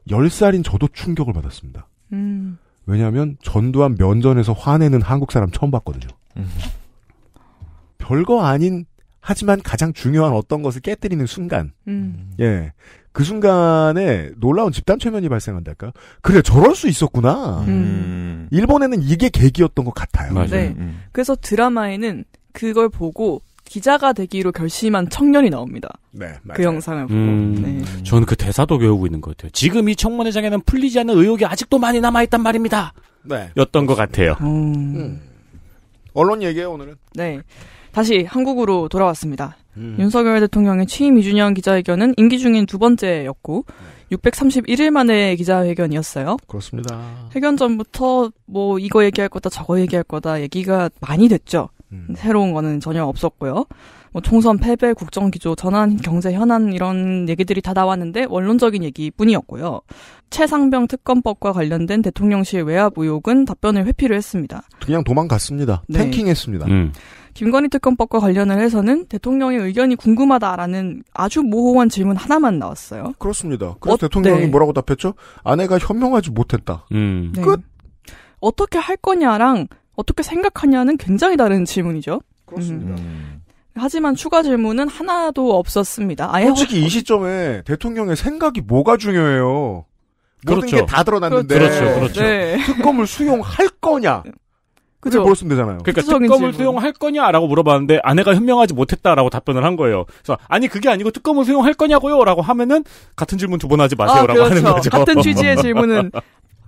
10살인 저도 충격을 받았습니다. 음. 왜냐하면 전두환 면전에서 화내는 한국 사람 처음 봤거든요. 음. 별거 아닌 하지만 가장 중요한 어떤 것을 깨뜨리는 순간, 음. 예, 그 순간에 놀라운 집단 최면이 발생한달까? 그래 저럴 수 있었구나. 음. 음. 일본에는 이게 계기였던 것 같아요. 맞아요. 네. 음. 그래서 드라마에는 그걸 보고 기자가 되기로 결심한 청년이 나옵니다. 네, 맞아요. 그 영상을 보고. 음, 네. 저는 그 대사도 배우고 있는 것 같아요. 지금 이 청문회장에는 풀리지 않는 의혹이 아직도 많이 남아있단 말입니다. 네. 였던 것 같아요. 음. 음. 언론 얘기예요, 오늘은. 네. 다시 한국으로 돌아왔습니다. 음. 윤석열 대통령의 취임 2주년 기자회견은 임기 중인 두 번째였고 631일 만에 기자회견이었어요. 그렇습니다. 회견 전부터 뭐 이거 얘기할 거다 저거 얘기할 거다 얘기가 많이 됐죠. 음. 새로운 거는 전혀 없었고요. 뭐 총선 패배, 국정 기조, 전환, 경제 현안 이런 얘기들이 다 나왔는데 원론적인 얘기뿐이었고요. 최상병 특검법과 관련된 대통령실 외압 의혹은 답변을 회피를 했습니다. 그냥 도망갔습니다. 네. 탱킹했습니다. 음. 김건희 특검법과 관련을 해서는 대통령의 의견이 궁금하다라는 아주 모호한 질문 하나만 나왔어요. 그렇습니다. 그래서 어, 대통령이 네. 뭐라고 답했죠? 아내가 현명하지 못했다. 음. 네. 끝. 어떻게 할 거냐랑 어떻게 생각하냐는 굉장히 다른 질문이죠. 그렇습니다. 음. 하지만 추가 질문은 하나도 없었습니다. 아예 솔직히 이 시점에 대통령의 생각이 뭐가 중요해요? 모든 그렇죠. 게다 드러났는데 그렇죠. 그렇죠. 네. 특검을 수용할 거냐 네. 그때 물었으면 되잖아요. 그러니까 특검을 수용할 거냐라고 물어봤는데 아내가 현명하지 못했다라고 답변을 한 거예요. 그래서 아니 그게 아니고 특검을 수용할 거냐고요라고 하면은 같은 질문 두 번 하지 마세요라고 아, 그렇죠. 하는 거죠. 같은 취지의 질문은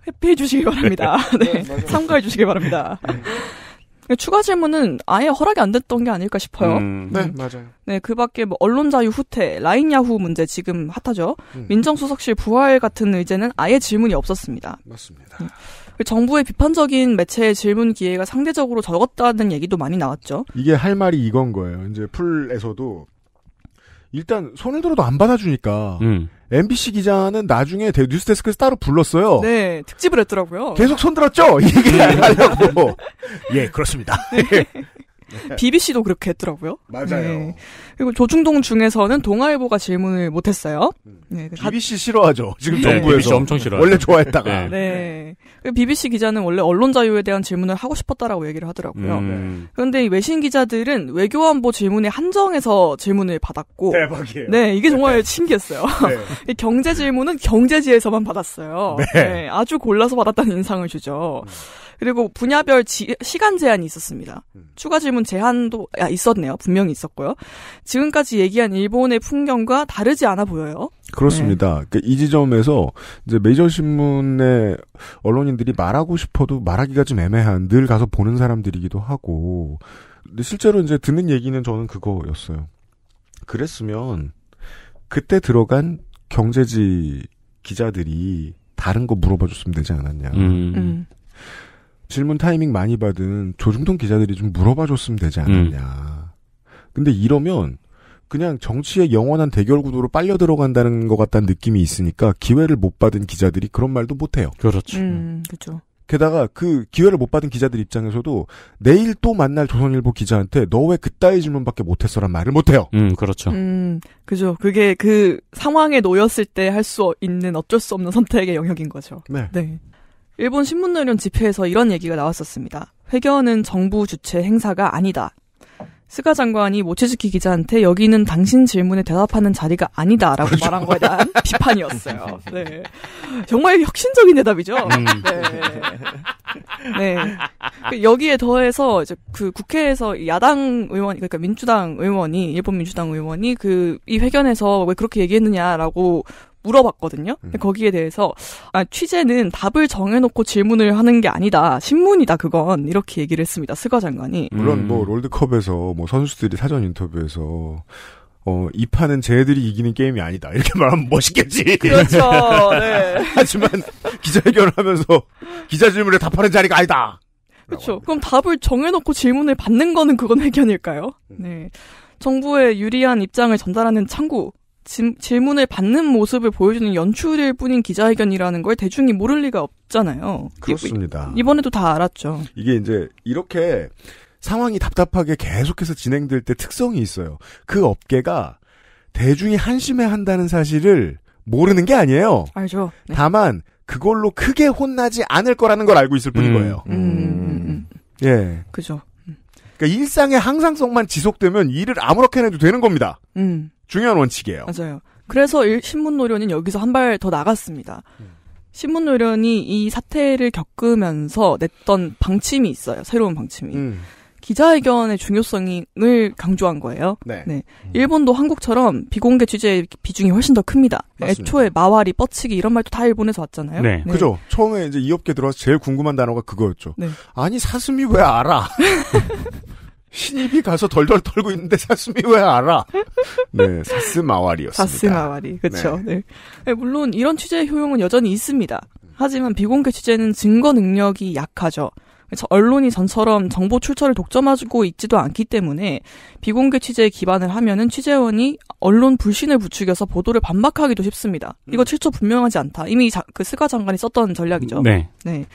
회피해 주시기 바랍니다. 네, 네. 삼가해 네, 주시기 바랍니다. 네. 추가 질문은 아예 허락이 안 됐던 게 아닐까 싶어요. 음. 네, 음. 맞아요. 네, 그 밖에 뭐 언론 자유 후퇴, 라인 야후 문제 지금 핫하죠. 음. 민정수석실 부활 같은 의제는 아예 질문이 없었습니다. 맞습니다. 음. 그 정부의 비판적인 매체의 질문 기회가 상대적으로 적었다는 얘기도 많이 나왔죠. 이게 할 말이 이건 거예요. 이제 풀에서도 일단 손을 들어도 안 받아주니까 음. MBC 기자는 나중에 뉴스데스크에서 따로 불렀어요. 네, 특집을 했더라고요. 계속 손 들었죠? 얘기하려고. 음. 예, 그렇습니다. BBC도 그렇게 했더라고요. 맞아요. 네. 그리고 조중동 중에서는 동아일보가 질문을 못했어요. 음. 네, BBC 그 가... 싫어하죠. 지금 네, 정부에서 네, 엄청 싫어. 원래 좋아했다가. 네. 네. BBC 기자는 원래 언론 자유에 대한 질문을 하고 싶었다라고 얘기를 하더라고요. 그런데 음. 이 외신 기자들은 외교안보 질문에 한정해서 질문을 받았고 대박이에요. 네, 이게 정말 네. 신기했어요. 네. 경제 질문은 경제지에서만 받았어요. 네. 네. 아주 골라서 받았다는 인상을 주죠. 음. 그리고 분야별 지, 시간 제한이 있었습니다. 음. 추가 질문 제한도 야, 아, 있었네요. 분명히 있었고요. 지금까지 얘기한 일본의 풍경과 다르지 않아 보여요. 그렇습니다. 네. 그러니까 이 지점에서 이제 메이저 신문의 언론인들이 말하고 싶어도 말하기가 좀 애매한 늘 가서 보는 사람들이기도 하고 근데 실제로 이제 듣는 얘기는 저는 그거였어요. 그랬으면 그때 들어간 경제지 기자들이 다른 거 물어봐 줬으면 되지 않았냐. 음. 음. 질문 타이밍 많이 받은 조중동 기자들이 좀 물어봐 줬으면 되지 않았냐. 음. 근데 이러면 그냥 정치의 영원한 대결 구도로 빨려 들어간다는 것 같다는 느낌이 있으니까 기회를 못 받은 기자들이 그런 말도 못 해요. 그렇죠. 음, 그렇죠. 게다가 그 기회를 못 받은 기자들 입장에서도 내일 또 만날 조선일보 기자한테 너 왜 그따위 질문밖에 못했어란 말을 못해요. 음, 그렇죠. 음, 그죠. 그게 그 상황에 놓였을 때 할 수 있는 어쩔 수 없는 선택의 영역인 거죠. 네. 네. 일본 신문노련 집회에서 이런 얘기가 나왔었습니다. 회견은 정부 주최 행사가 아니다. 스가 장관이 모치즈키 기자한테 여기는 당신 질문에 대답하는 자리가 아니다라고 그렇죠. 말한 거에 대한 비판이었어요. 네. 정말 혁신적인 대답이죠. 음. 네. 네. 그 여기에 더해서 이제 그 국회에서 야당 의원, 그러니까 민주당 의원이, 일본 민주당 의원이 그 이 회견에서 왜 그렇게 얘기했느냐라고 물어봤거든요. 근 음. 거기에 대해서 아, 취재는 답을 정해놓고 질문을 하는 게 아니다. 신문이다 그건 이렇게 얘기를 했습니다. 스가 장관이. 음. 물론 뭐 롤드컵에서 뭐 선수들이 사전 인터뷰에서 어, 이 판은 쟤들이 이기는 게임이 아니다. 이렇게 말하면 멋있겠지. 그렇죠. 네. 하지만 기자회견을 하면서 기자 질문에 답하는 자리가 아니다. 그렇죠. 그럼 답을 정해놓고 질문을 받는 거는 그건 회견일까요? 음. 네. 정부의 유리한 입장을 전달하는 창구. 지, 질문을 받는 모습을 보여주는 연출일 뿐인 기자회견이라는 걸 대중이 모를 리가 없잖아요. 그렇습니다. 이, 번에도 다 알았죠. 이게 이제 이렇게 상황이 답답하게 계속해서 진행될 때 특성이 있어요. 그 업계가 대중이 한심해 한다는 사실을 모르는 게 아니에요. 알죠. 네. 다만 그걸로 크게 혼나지 않을 거라는 걸 알고 있을 뿐인 음. 거예요. 음. 음. 음, 음. 예. 그죠. 그러니까 일상의 항상성만 지속되면 일을 아무렇게나 해도 되는 겁니다. 음. 중요한 원칙이에요. 맞아요. 그래서 일, 신문 노련은 여기서 한 발 더 나갔습니다. 음. 신문 노련이 이 사태를 겪으면서 냈던 방침이 있어요. 새로운 방침이. 음. 기자회견의 중요성을 강조한 거예요. 네. 네. 음. 일본도 한국처럼 비공개 취재의 비중이 훨씬 더 큽니다. 맞습니다. 애초에 마와리, 뻗치기 이런 말도 다 일본에서 왔잖아요. 네. 네. 그죠. 처음에 이제 이 업계 들어와서 제일 궁금한 단어가 그거였죠. 네. 아니 사슴이 왜 알아? 신입이 가서 덜덜 떨고 있는데 사슴이 왜 알아? 네, 사슴마와리였습니다 사스마와리, 그렇죠. 네. 네. 네. 물론 이런 취재의 효용은 여전히 있습니다. 하지만 비공개 취재는 증거 능력이 약하죠. 그래서 언론이 전처럼 정보 출처를 독점하고 있지도 않기 때문에 비공개 취재에 기반을 하면은 취재원이 언론 불신을 부추겨서 보도를 반박하기도 쉽습니다. 이거 출처 음. 분명하지 않다. 이미 자, 그 스가 장관이 썼던 전략이죠. 네. 네.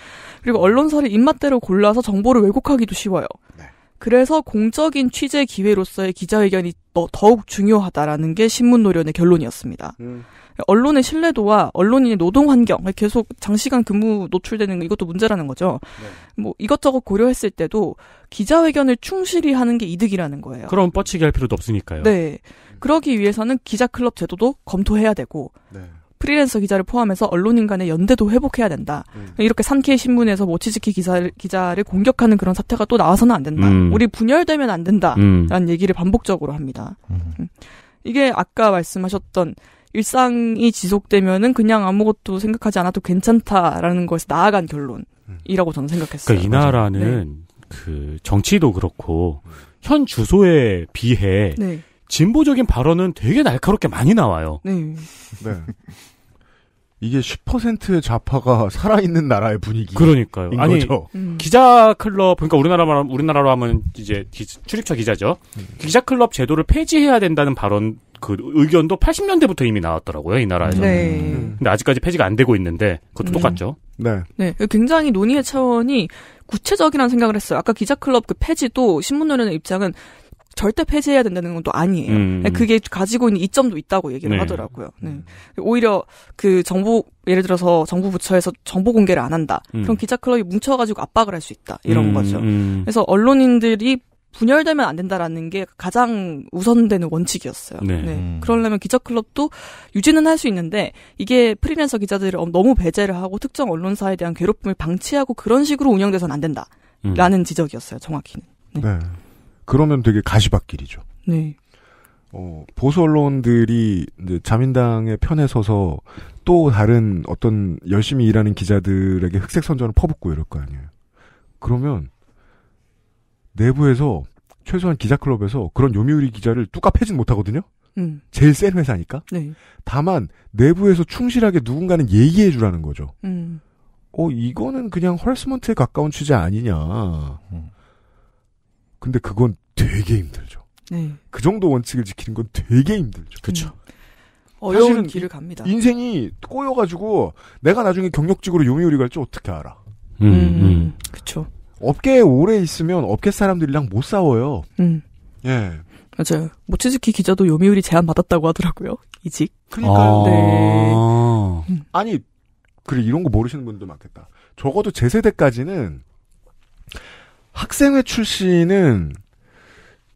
그리고 언론사를 입맛대로 골라서 정보를 왜곡하기도 쉬워요. 네. 그래서 공적인 취재 기회로서의 기자회견이 더욱 중요하다라는 게 신문 노련의 결론이었습니다. 음. 언론의 신뢰도와 언론인의 노동 환경 그러니까 계속 장시간 근무 노출되는 이것도 문제라는 거죠. 네. 뭐 이것저것 고려했을 때도 기자회견을 충실히 하는 게 이득이라는 거예요. 그럼 뻗치기 할 필요도 없으니까요. 네. 그러기 위해서는 기자 클럽 제도도 검토해야 되고 네. 프리랜서 기자를 포함해서 언론인 간의 연대도 회복해야 된다. 음. 이렇게 산케이 신문에서 모 치즈키 기사를, 기자를 공격하는 그런 사태가 또 나와서는 안 된다. 음. 우리 분열되면 안 된다. 음. 라는 음. 얘기를 반복적으로 합니다. 음. 음. 이게 아까 말씀하셨던 일상이 지속되면은 그냥 아무것도 생각하지 않아도 괜찮다라는 것이 나아간 결론이라고 저는 생각했어요. 그러니까 이 나라는 네. 그 정치도 그렇고 현 주소에 비해 네. 진보적인 발언은 되게 날카롭게 많이 나와요. 네. 네. 이게 10%의 좌파가 살아있는 나라의 분위기. 그러니까요. 아니 음. 기자 클럽 그러니까 우리나라 말 우리나라로 하면 이제 기, 출입처 기자죠. 음. 기자 클럽 제도를 폐지해야 된다는 발언 그 의견도 80년대부터 이미 나왔더라고요 이 나라에서. 네. 음. 근데 아직까지 폐지가 안 되고 있는데 그것도 음. 똑같죠. 네. 네. 굉장히 논의의 차원이 구체적이라는 생각을 했어요. 아까 기자클럽 그 폐지도 신문노련의 입장은 절대 폐지해야 된다는 것도 아니에요. 음. 네, 그게 가지고 있는 이점도 있다고 얘기를 네. 하더라고요. 네. 오히려 그 정부 예를 들어서 정부 부처에서 정보 공개를 안 한다. 음. 그럼 기자 클럽이 뭉쳐가지고 압박을 할 수 있다 이런 음. 거죠. 음. 그래서 언론인들이 분열되면 안 된다라는 게 가장 우선되는 원칙이었어요. 네. 네. 음. 그러려면 기자클럽도 유지는 할 수 있는데 이게 프리랜서 기자들을 너무 배제를 하고 특정 언론사에 대한 괴롭힘을 방치하고 그런 식으로 운영돼서는 안 된다라는 음. 지적이었어요. 정확히는. 네. 네. 그러면 되게 가시밭길이죠. 네. 어, 보수 언론들이 이제 자민당의 편에 서서 또 다른 어떤 열심히 일하는 기자들에게 흑색 선전을 퍼붓고 이럴 거 아니에요. 그러면 내부에서 최소한 기자클럽에서 그런 요미우리 기자를 뚜까 패진 못하거든요. 음. 제일 센 회사니까. 네. 다만 내부에서 충실하게 누군가는 얘기해 주라는 거죠. 음. 어 이거는 그냥 헐스먼트에 가까운 취재 아니냐. 음. 근데 그건 되게 힘들죠. 네. 그 정도 원칙을 지키는 건 되게 힘들죠. 그렇죠. 어려운 길을 갑니다. 인생이 꼬여가지고 내가 나중에 경력직으로 요미우리 갈지 어떻게 알아? 음, 그렇죠. 업계에 오래 있으면 업계 사람들이랑 못 싸워요. 음. 예. 맞아요. 모치즈키 기자도 요미우리 제안 받았다고 하더라고요. 이직. 그러니까요. 아~ 네. 음. 아니, 그래 이런 거 모르시는 분들 많겠다. 적어도 제 세대까지는 학생회 출신은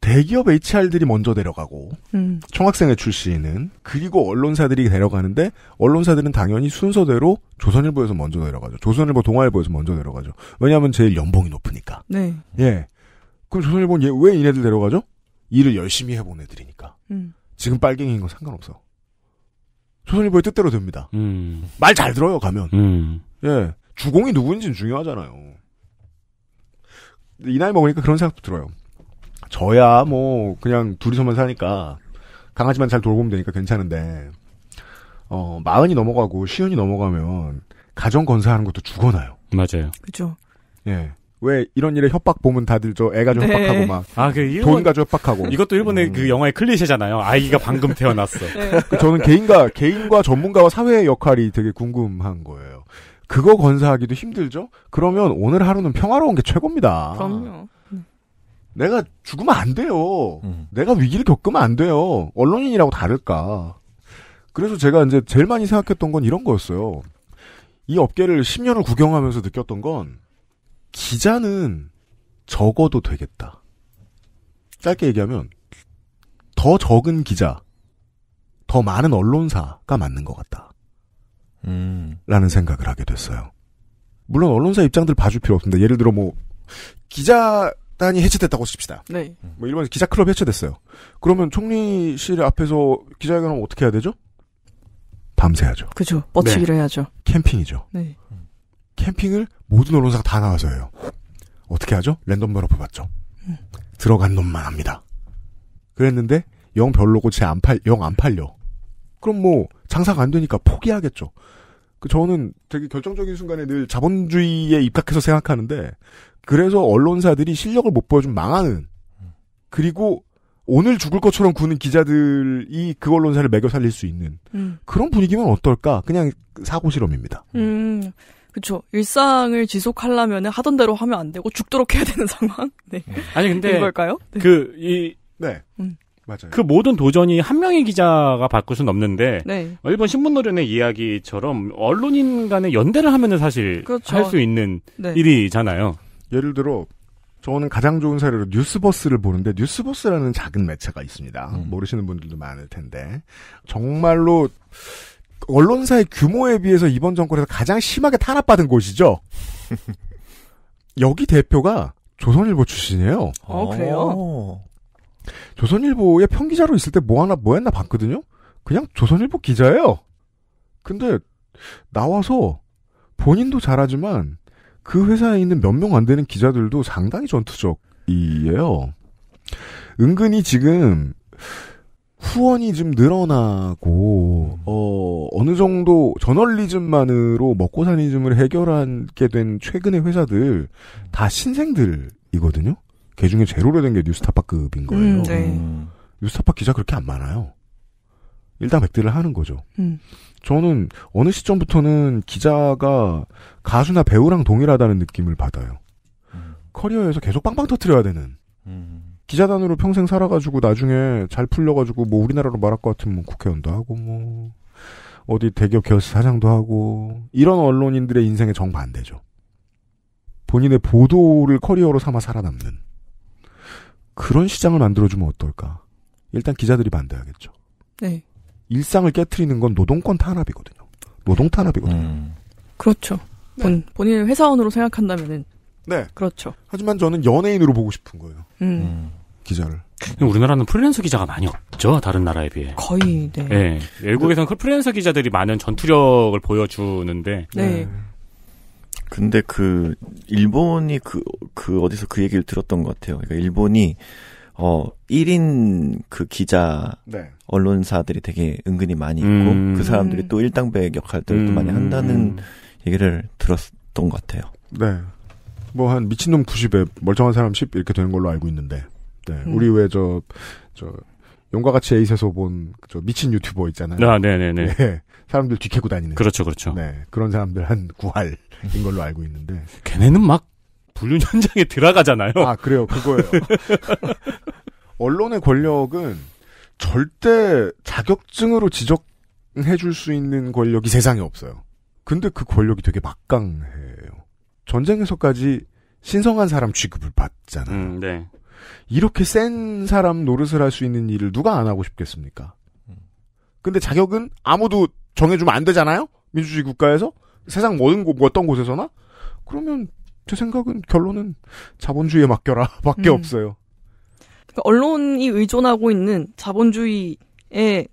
대기업 HR들이 먼저 데려가고 음. 총학생의 출신은 그리고 언론사들이 데려가는데 언론사들은 당연히 순서대로 조선일보에서 먼저 데려가죠 조선일보, 동아일보에서 먼저 데려가죠 왜냐하면 제일 연봉이 높으니까. 네. 예. 그럼 조선일보는 왜 이네들 데려가죠 일을 열심히 해본 애들이니까. 음. 지금 빨갱이인 건 상관없어. 조선일보의 뜻대로 됩니다. 음. 말잘 들어요 가면. 음. 예. 주공이 누군지는 중요하잖아요. 이 나이 먹으니까 그런 생각도 들어요. 저야 뭐 그냥 둘이서만 사니까 강아지만 잘 돌보면 되니까 괜찮은데 어 마흔이 넘어가고 시흔이 넘어가면 가정 건사하는 것도 죽어나요. 맞아요. 그죠. 예. 왜 이런 일에 협박 보면 다들 저 애가 좀 네. 협박하고 막. 아, 그 일본. 돈 가지고 협박하고. 이것도 일본의 음. 그 영화의 클리셰잖아요. 아이가 방금 태어났어. 네. 그 저는 개인과, 개인과 전문가와 사회의 역할이 되게 궁금한 거예요. 그거 건사하기도 힘들죠? 그러면 오늘 하루는 평화로운 게 최고입니다. 그럼요. 내가 죽으면 안 돼요. 음. 내가 위기를 겪으면 안 돼요. 언론인이라고 다를까. 그래서 제가 이제 제일 많이 생각했던 건 이런 거였어요. 이 업계를 10년을 구경하면서 느꼈던 건 기자는 적어도 되겠다. 짧게 얘기하면 더 적은 기자, 더 많은 언론사가 맞는 것 같다. 음. 라는 생각을 하게 됐어요. 물론 언론사 입장들 봐줄 필요 없습니다. 예를 들어 뭐 기자 단이 해체됐다고 칩시다. 네. 뭐 일반 기자 클럽 해체됐어요. 그러면 총리실 앞에서 기자회견을 어떻게 해야 되죠? 밤새야죠. 그죠. 뻗치기를 네. 해야죠. 캠핑이죠. 네. 캠핑을 모든 언론사가 다 나와서 해요. 어떻게 하죠? 랜덤 번호표 받죠. 음. 들어간 놈만 합니다. 그랬는데 영 별로고 제안 팔, 영 안 팔려. 그럼 뭐 장사가 안 되니까 포기하겠죠. 그 저는 되게 결정적인 순간에 늘 자본주의에 입각해서 생각하는데 그래서 언론사들이 실력을 못 보여준 망하는 그리고 오늘 죽을 것처럼 구는 기자들이 그 언론사를 매겨 살릴 수 있는 음. 그런 분위기면 어떨까? 그냥 사고 실험입니다. 음. 그렇죠. 일상을 지속하려면 하던 대로 하면 안 되고 죽도록 해야 되는 상황. 네. 네. 아니 근데 이걸까요? 네. 그이 네. 음. 맞아요. 그 모든 도전이 한 명의 기자가 바꿀 수는 없는데 네. 어, 일본 신문 노련의 이야기처럼 언론인 간의 연대를 하면은 사실 그렇죠. 할수 있는 네. 일이잖아요. 예를 들어 저는 가장 좋은 사례로 뉴스버스를 보는데 뉴스버스라는 작은 매체가 있습니다. 음. 모르시는 분들도 많을 텐데 정말로 언론사의 규모에 비해서 이번 정권에서 가장 심하게 탄압받은 곳이죠. 여기 대표가 조선일보 출신이에요. 어, 어 그래요? 조선일보의 편기자로 있을 때 뭐 하나 뭐 했나 봤거든요. 그냥 조선일보 기자예요. 근데 나와서 본인도 잘하지만 그 회사에 있는 몇 명 안 되는 기자들도 상당히 전투적이에요. 은근히 지금 후원이 좀 늘어나고 어 어느 정도 저널리즘만으로 먹고 사니즘을 해결하게 된 최근의 회사들 다 신생들이거든요. 개 그 중에 제일 오래된 게 뉴스타파급인 음, 거예요. 네. 음, 네. 뉴스타파 기자 그렇게 안 많아요. 일단 백들을 하는 거죠. 음. 저는 어느 시점부터는 기자가 가수나 배우랑 동일하다는 느낌을 받아요. 음. 커리어에서 계속 빵빵 터트려야 되는. 음. 기자단으로 평생 살아가지고 나중에 잘 풀려가지고 뭐 우리나라로 말할 것 같으면 뭐 국회의원도 하고 뭐 어디 대기업 기업 사장도 하고 이런 언론인들의 인생의 정반대죠. 본인의 보도를 커리어로 삼아 살아남는 그런 시장을 만들어주면 어떨까? 일단 기자들이 반대하겠죠. 네. 일상을 깨뜨리는 건 노동권 탄압이거든요. 노동 탄압이거든요. 음. 그렇죠. 네. 본, 본인을 회사원으로 생각한다면은 네. 그렇죠. 하지만 저는 연예인으로 보고 싶은 거예요. 음. 음. 기자를. 우리나라는 프리랜서 기자가 많이 없죠. 다른 나라에 비해. 거의, 네. 예. 네. 외국에서는 근데, 그 프리랜서 기자들이 많은 전투력을 보여주는데. 네. 네. 근데 그, 일본이 그, 그 어디서 그 얘기를 들었던 것 같아요. 그러니까 일본이 어 1인 그 기자 네. 언론사들이 되게 은근히 많이 있고 음. 그 사람들이 또 일당백 역할들을 음. 또 많이 한다는 얘기를 들었던 것 같아요. 네. 뭐 한 미친놈 90에 멀쩡한 사람 10 이렇게 되는 걸로 알고 있는데. 네. 음. 우리 왜저저 용과 같이 에잇에서본저 미친 유튜버 있잖아요. 아, 네네네. 네, 네. 네. 사람들 뒤캐고 다니는. 그렇죠, 그렇죠. 네. 그런 사람들 한구할인 걸로 알고 있는데. 걔네는 막 불륜 현장에 들어가잖아요. 아, 그래요. 그거예요. 언론의 권력은 절대 자격증으로 지적해 줄 수 있는 권력이 세상에 없어요. 근데 그 권력이 되게 막강해요. 전쟁에서까지 신성한 사람 취급을 받잖아요. 음, 네. 이렇게 센 사람 노릇을 할 수 있는 일을 누가 안 하고 싶겠습니까? 근데 자격은 아무도 정해주면 안 되잖아요? 민주주의 국가에서? 세상 모든 뭐, 곳, 뭐, 어떤 곳에서나? 그러면 제 생각은 결론은 자본주의에 맡겨라 밖에 음. 없어요. 그러니까 언론이 의존하고 있는 자본주의의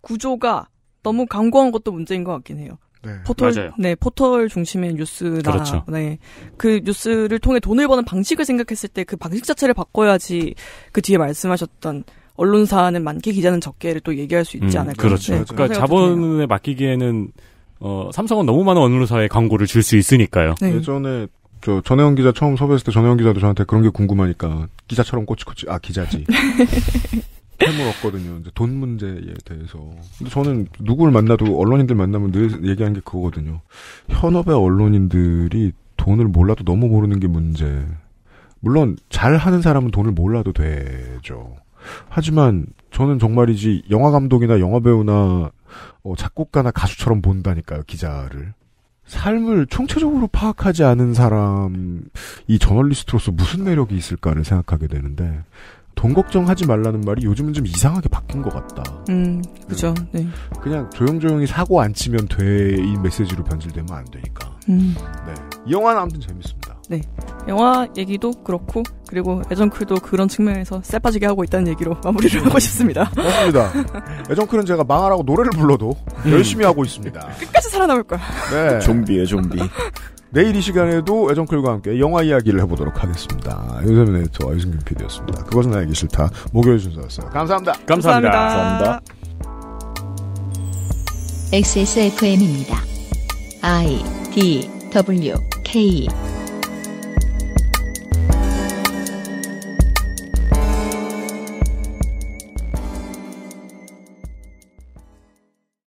구조가 너무 강고한 것도 문제인 것 같긴 해요. 네. 포털, 맞아요. 네, 포털 중심의 뉴스나, 그렇죠. 네. 그 뉴스를 통해 돈을 버는 방식을 생각했을 때 그 방식 자체를 바꿔야지 그 뒤에 말씀하셨던 언론사는 많게 기자는 적게를 또 얘기할 수 있지 음, 않을까. 그렇죠. 네, 그러니까 자본에 맡기기에는 어, 삼성은 너무 많은 언론사에 광고를 줄 수 있으니까요. 네. 예전에 저 전혜원 기자 처음 섭외했을 때 전혜원 기자도 저한테 그런 게 궁금하니까 기자처럼 꼬치꼬치 아 기자지 해물없거든요 이제 돈 문제에 대해서. 근데 저는 누구를 만나도 언론인들 만나면 늘 얘기하는 게 그거거든요. 현업의 언론인들이 돈을 몰라도 너무 모르는 게 문제. 물론 잘 하는 사람은 돈을 몰라도 되죠. 하지만 저는 정말이지 영화 감독이나 영화 배우나 어, 작곡가나 가수처럼 본다니까요 기자를. 삶을 총체적으로 파악하지 않은 사람, 이 저널리스트로서 무슨 매력이 있을까를 생각하게 되는데, 돈 걱정하지 말라는 말이 요즘은 좀 이상하게 바뀐 것 같다. 음, 그죠. 음. 네. 그냥 조용조용히 사고 안 치면 돼, 이 메시지로 변질되면 안 되니까. 음. 네. 이 영화는 아무튼 재밌습니다. 네. 영화 얘기도 그렇고 그리고 애정클도 그런 측면에서 쎄빠지게 하고 있다는 얘기로 마무리를 음. 하고 싶습니다. 맞습니다. 애정클은 제가 망하라고 노래를 불러도 음. 열심히 하고 있습니다. 끝까지 살아남을 거야. 네. 좀비예 좀비. 내일 이 시간에도 애정클과 함께 영화 이야기를 해보도록 하겠습니다. 요셉 네이터와 유승균 PD였습니다. 그것은 알기 싫다. 목요일 순서였어요. 감사합니다. 감사합니다. 감사합니다. XSFM입니다. I D W K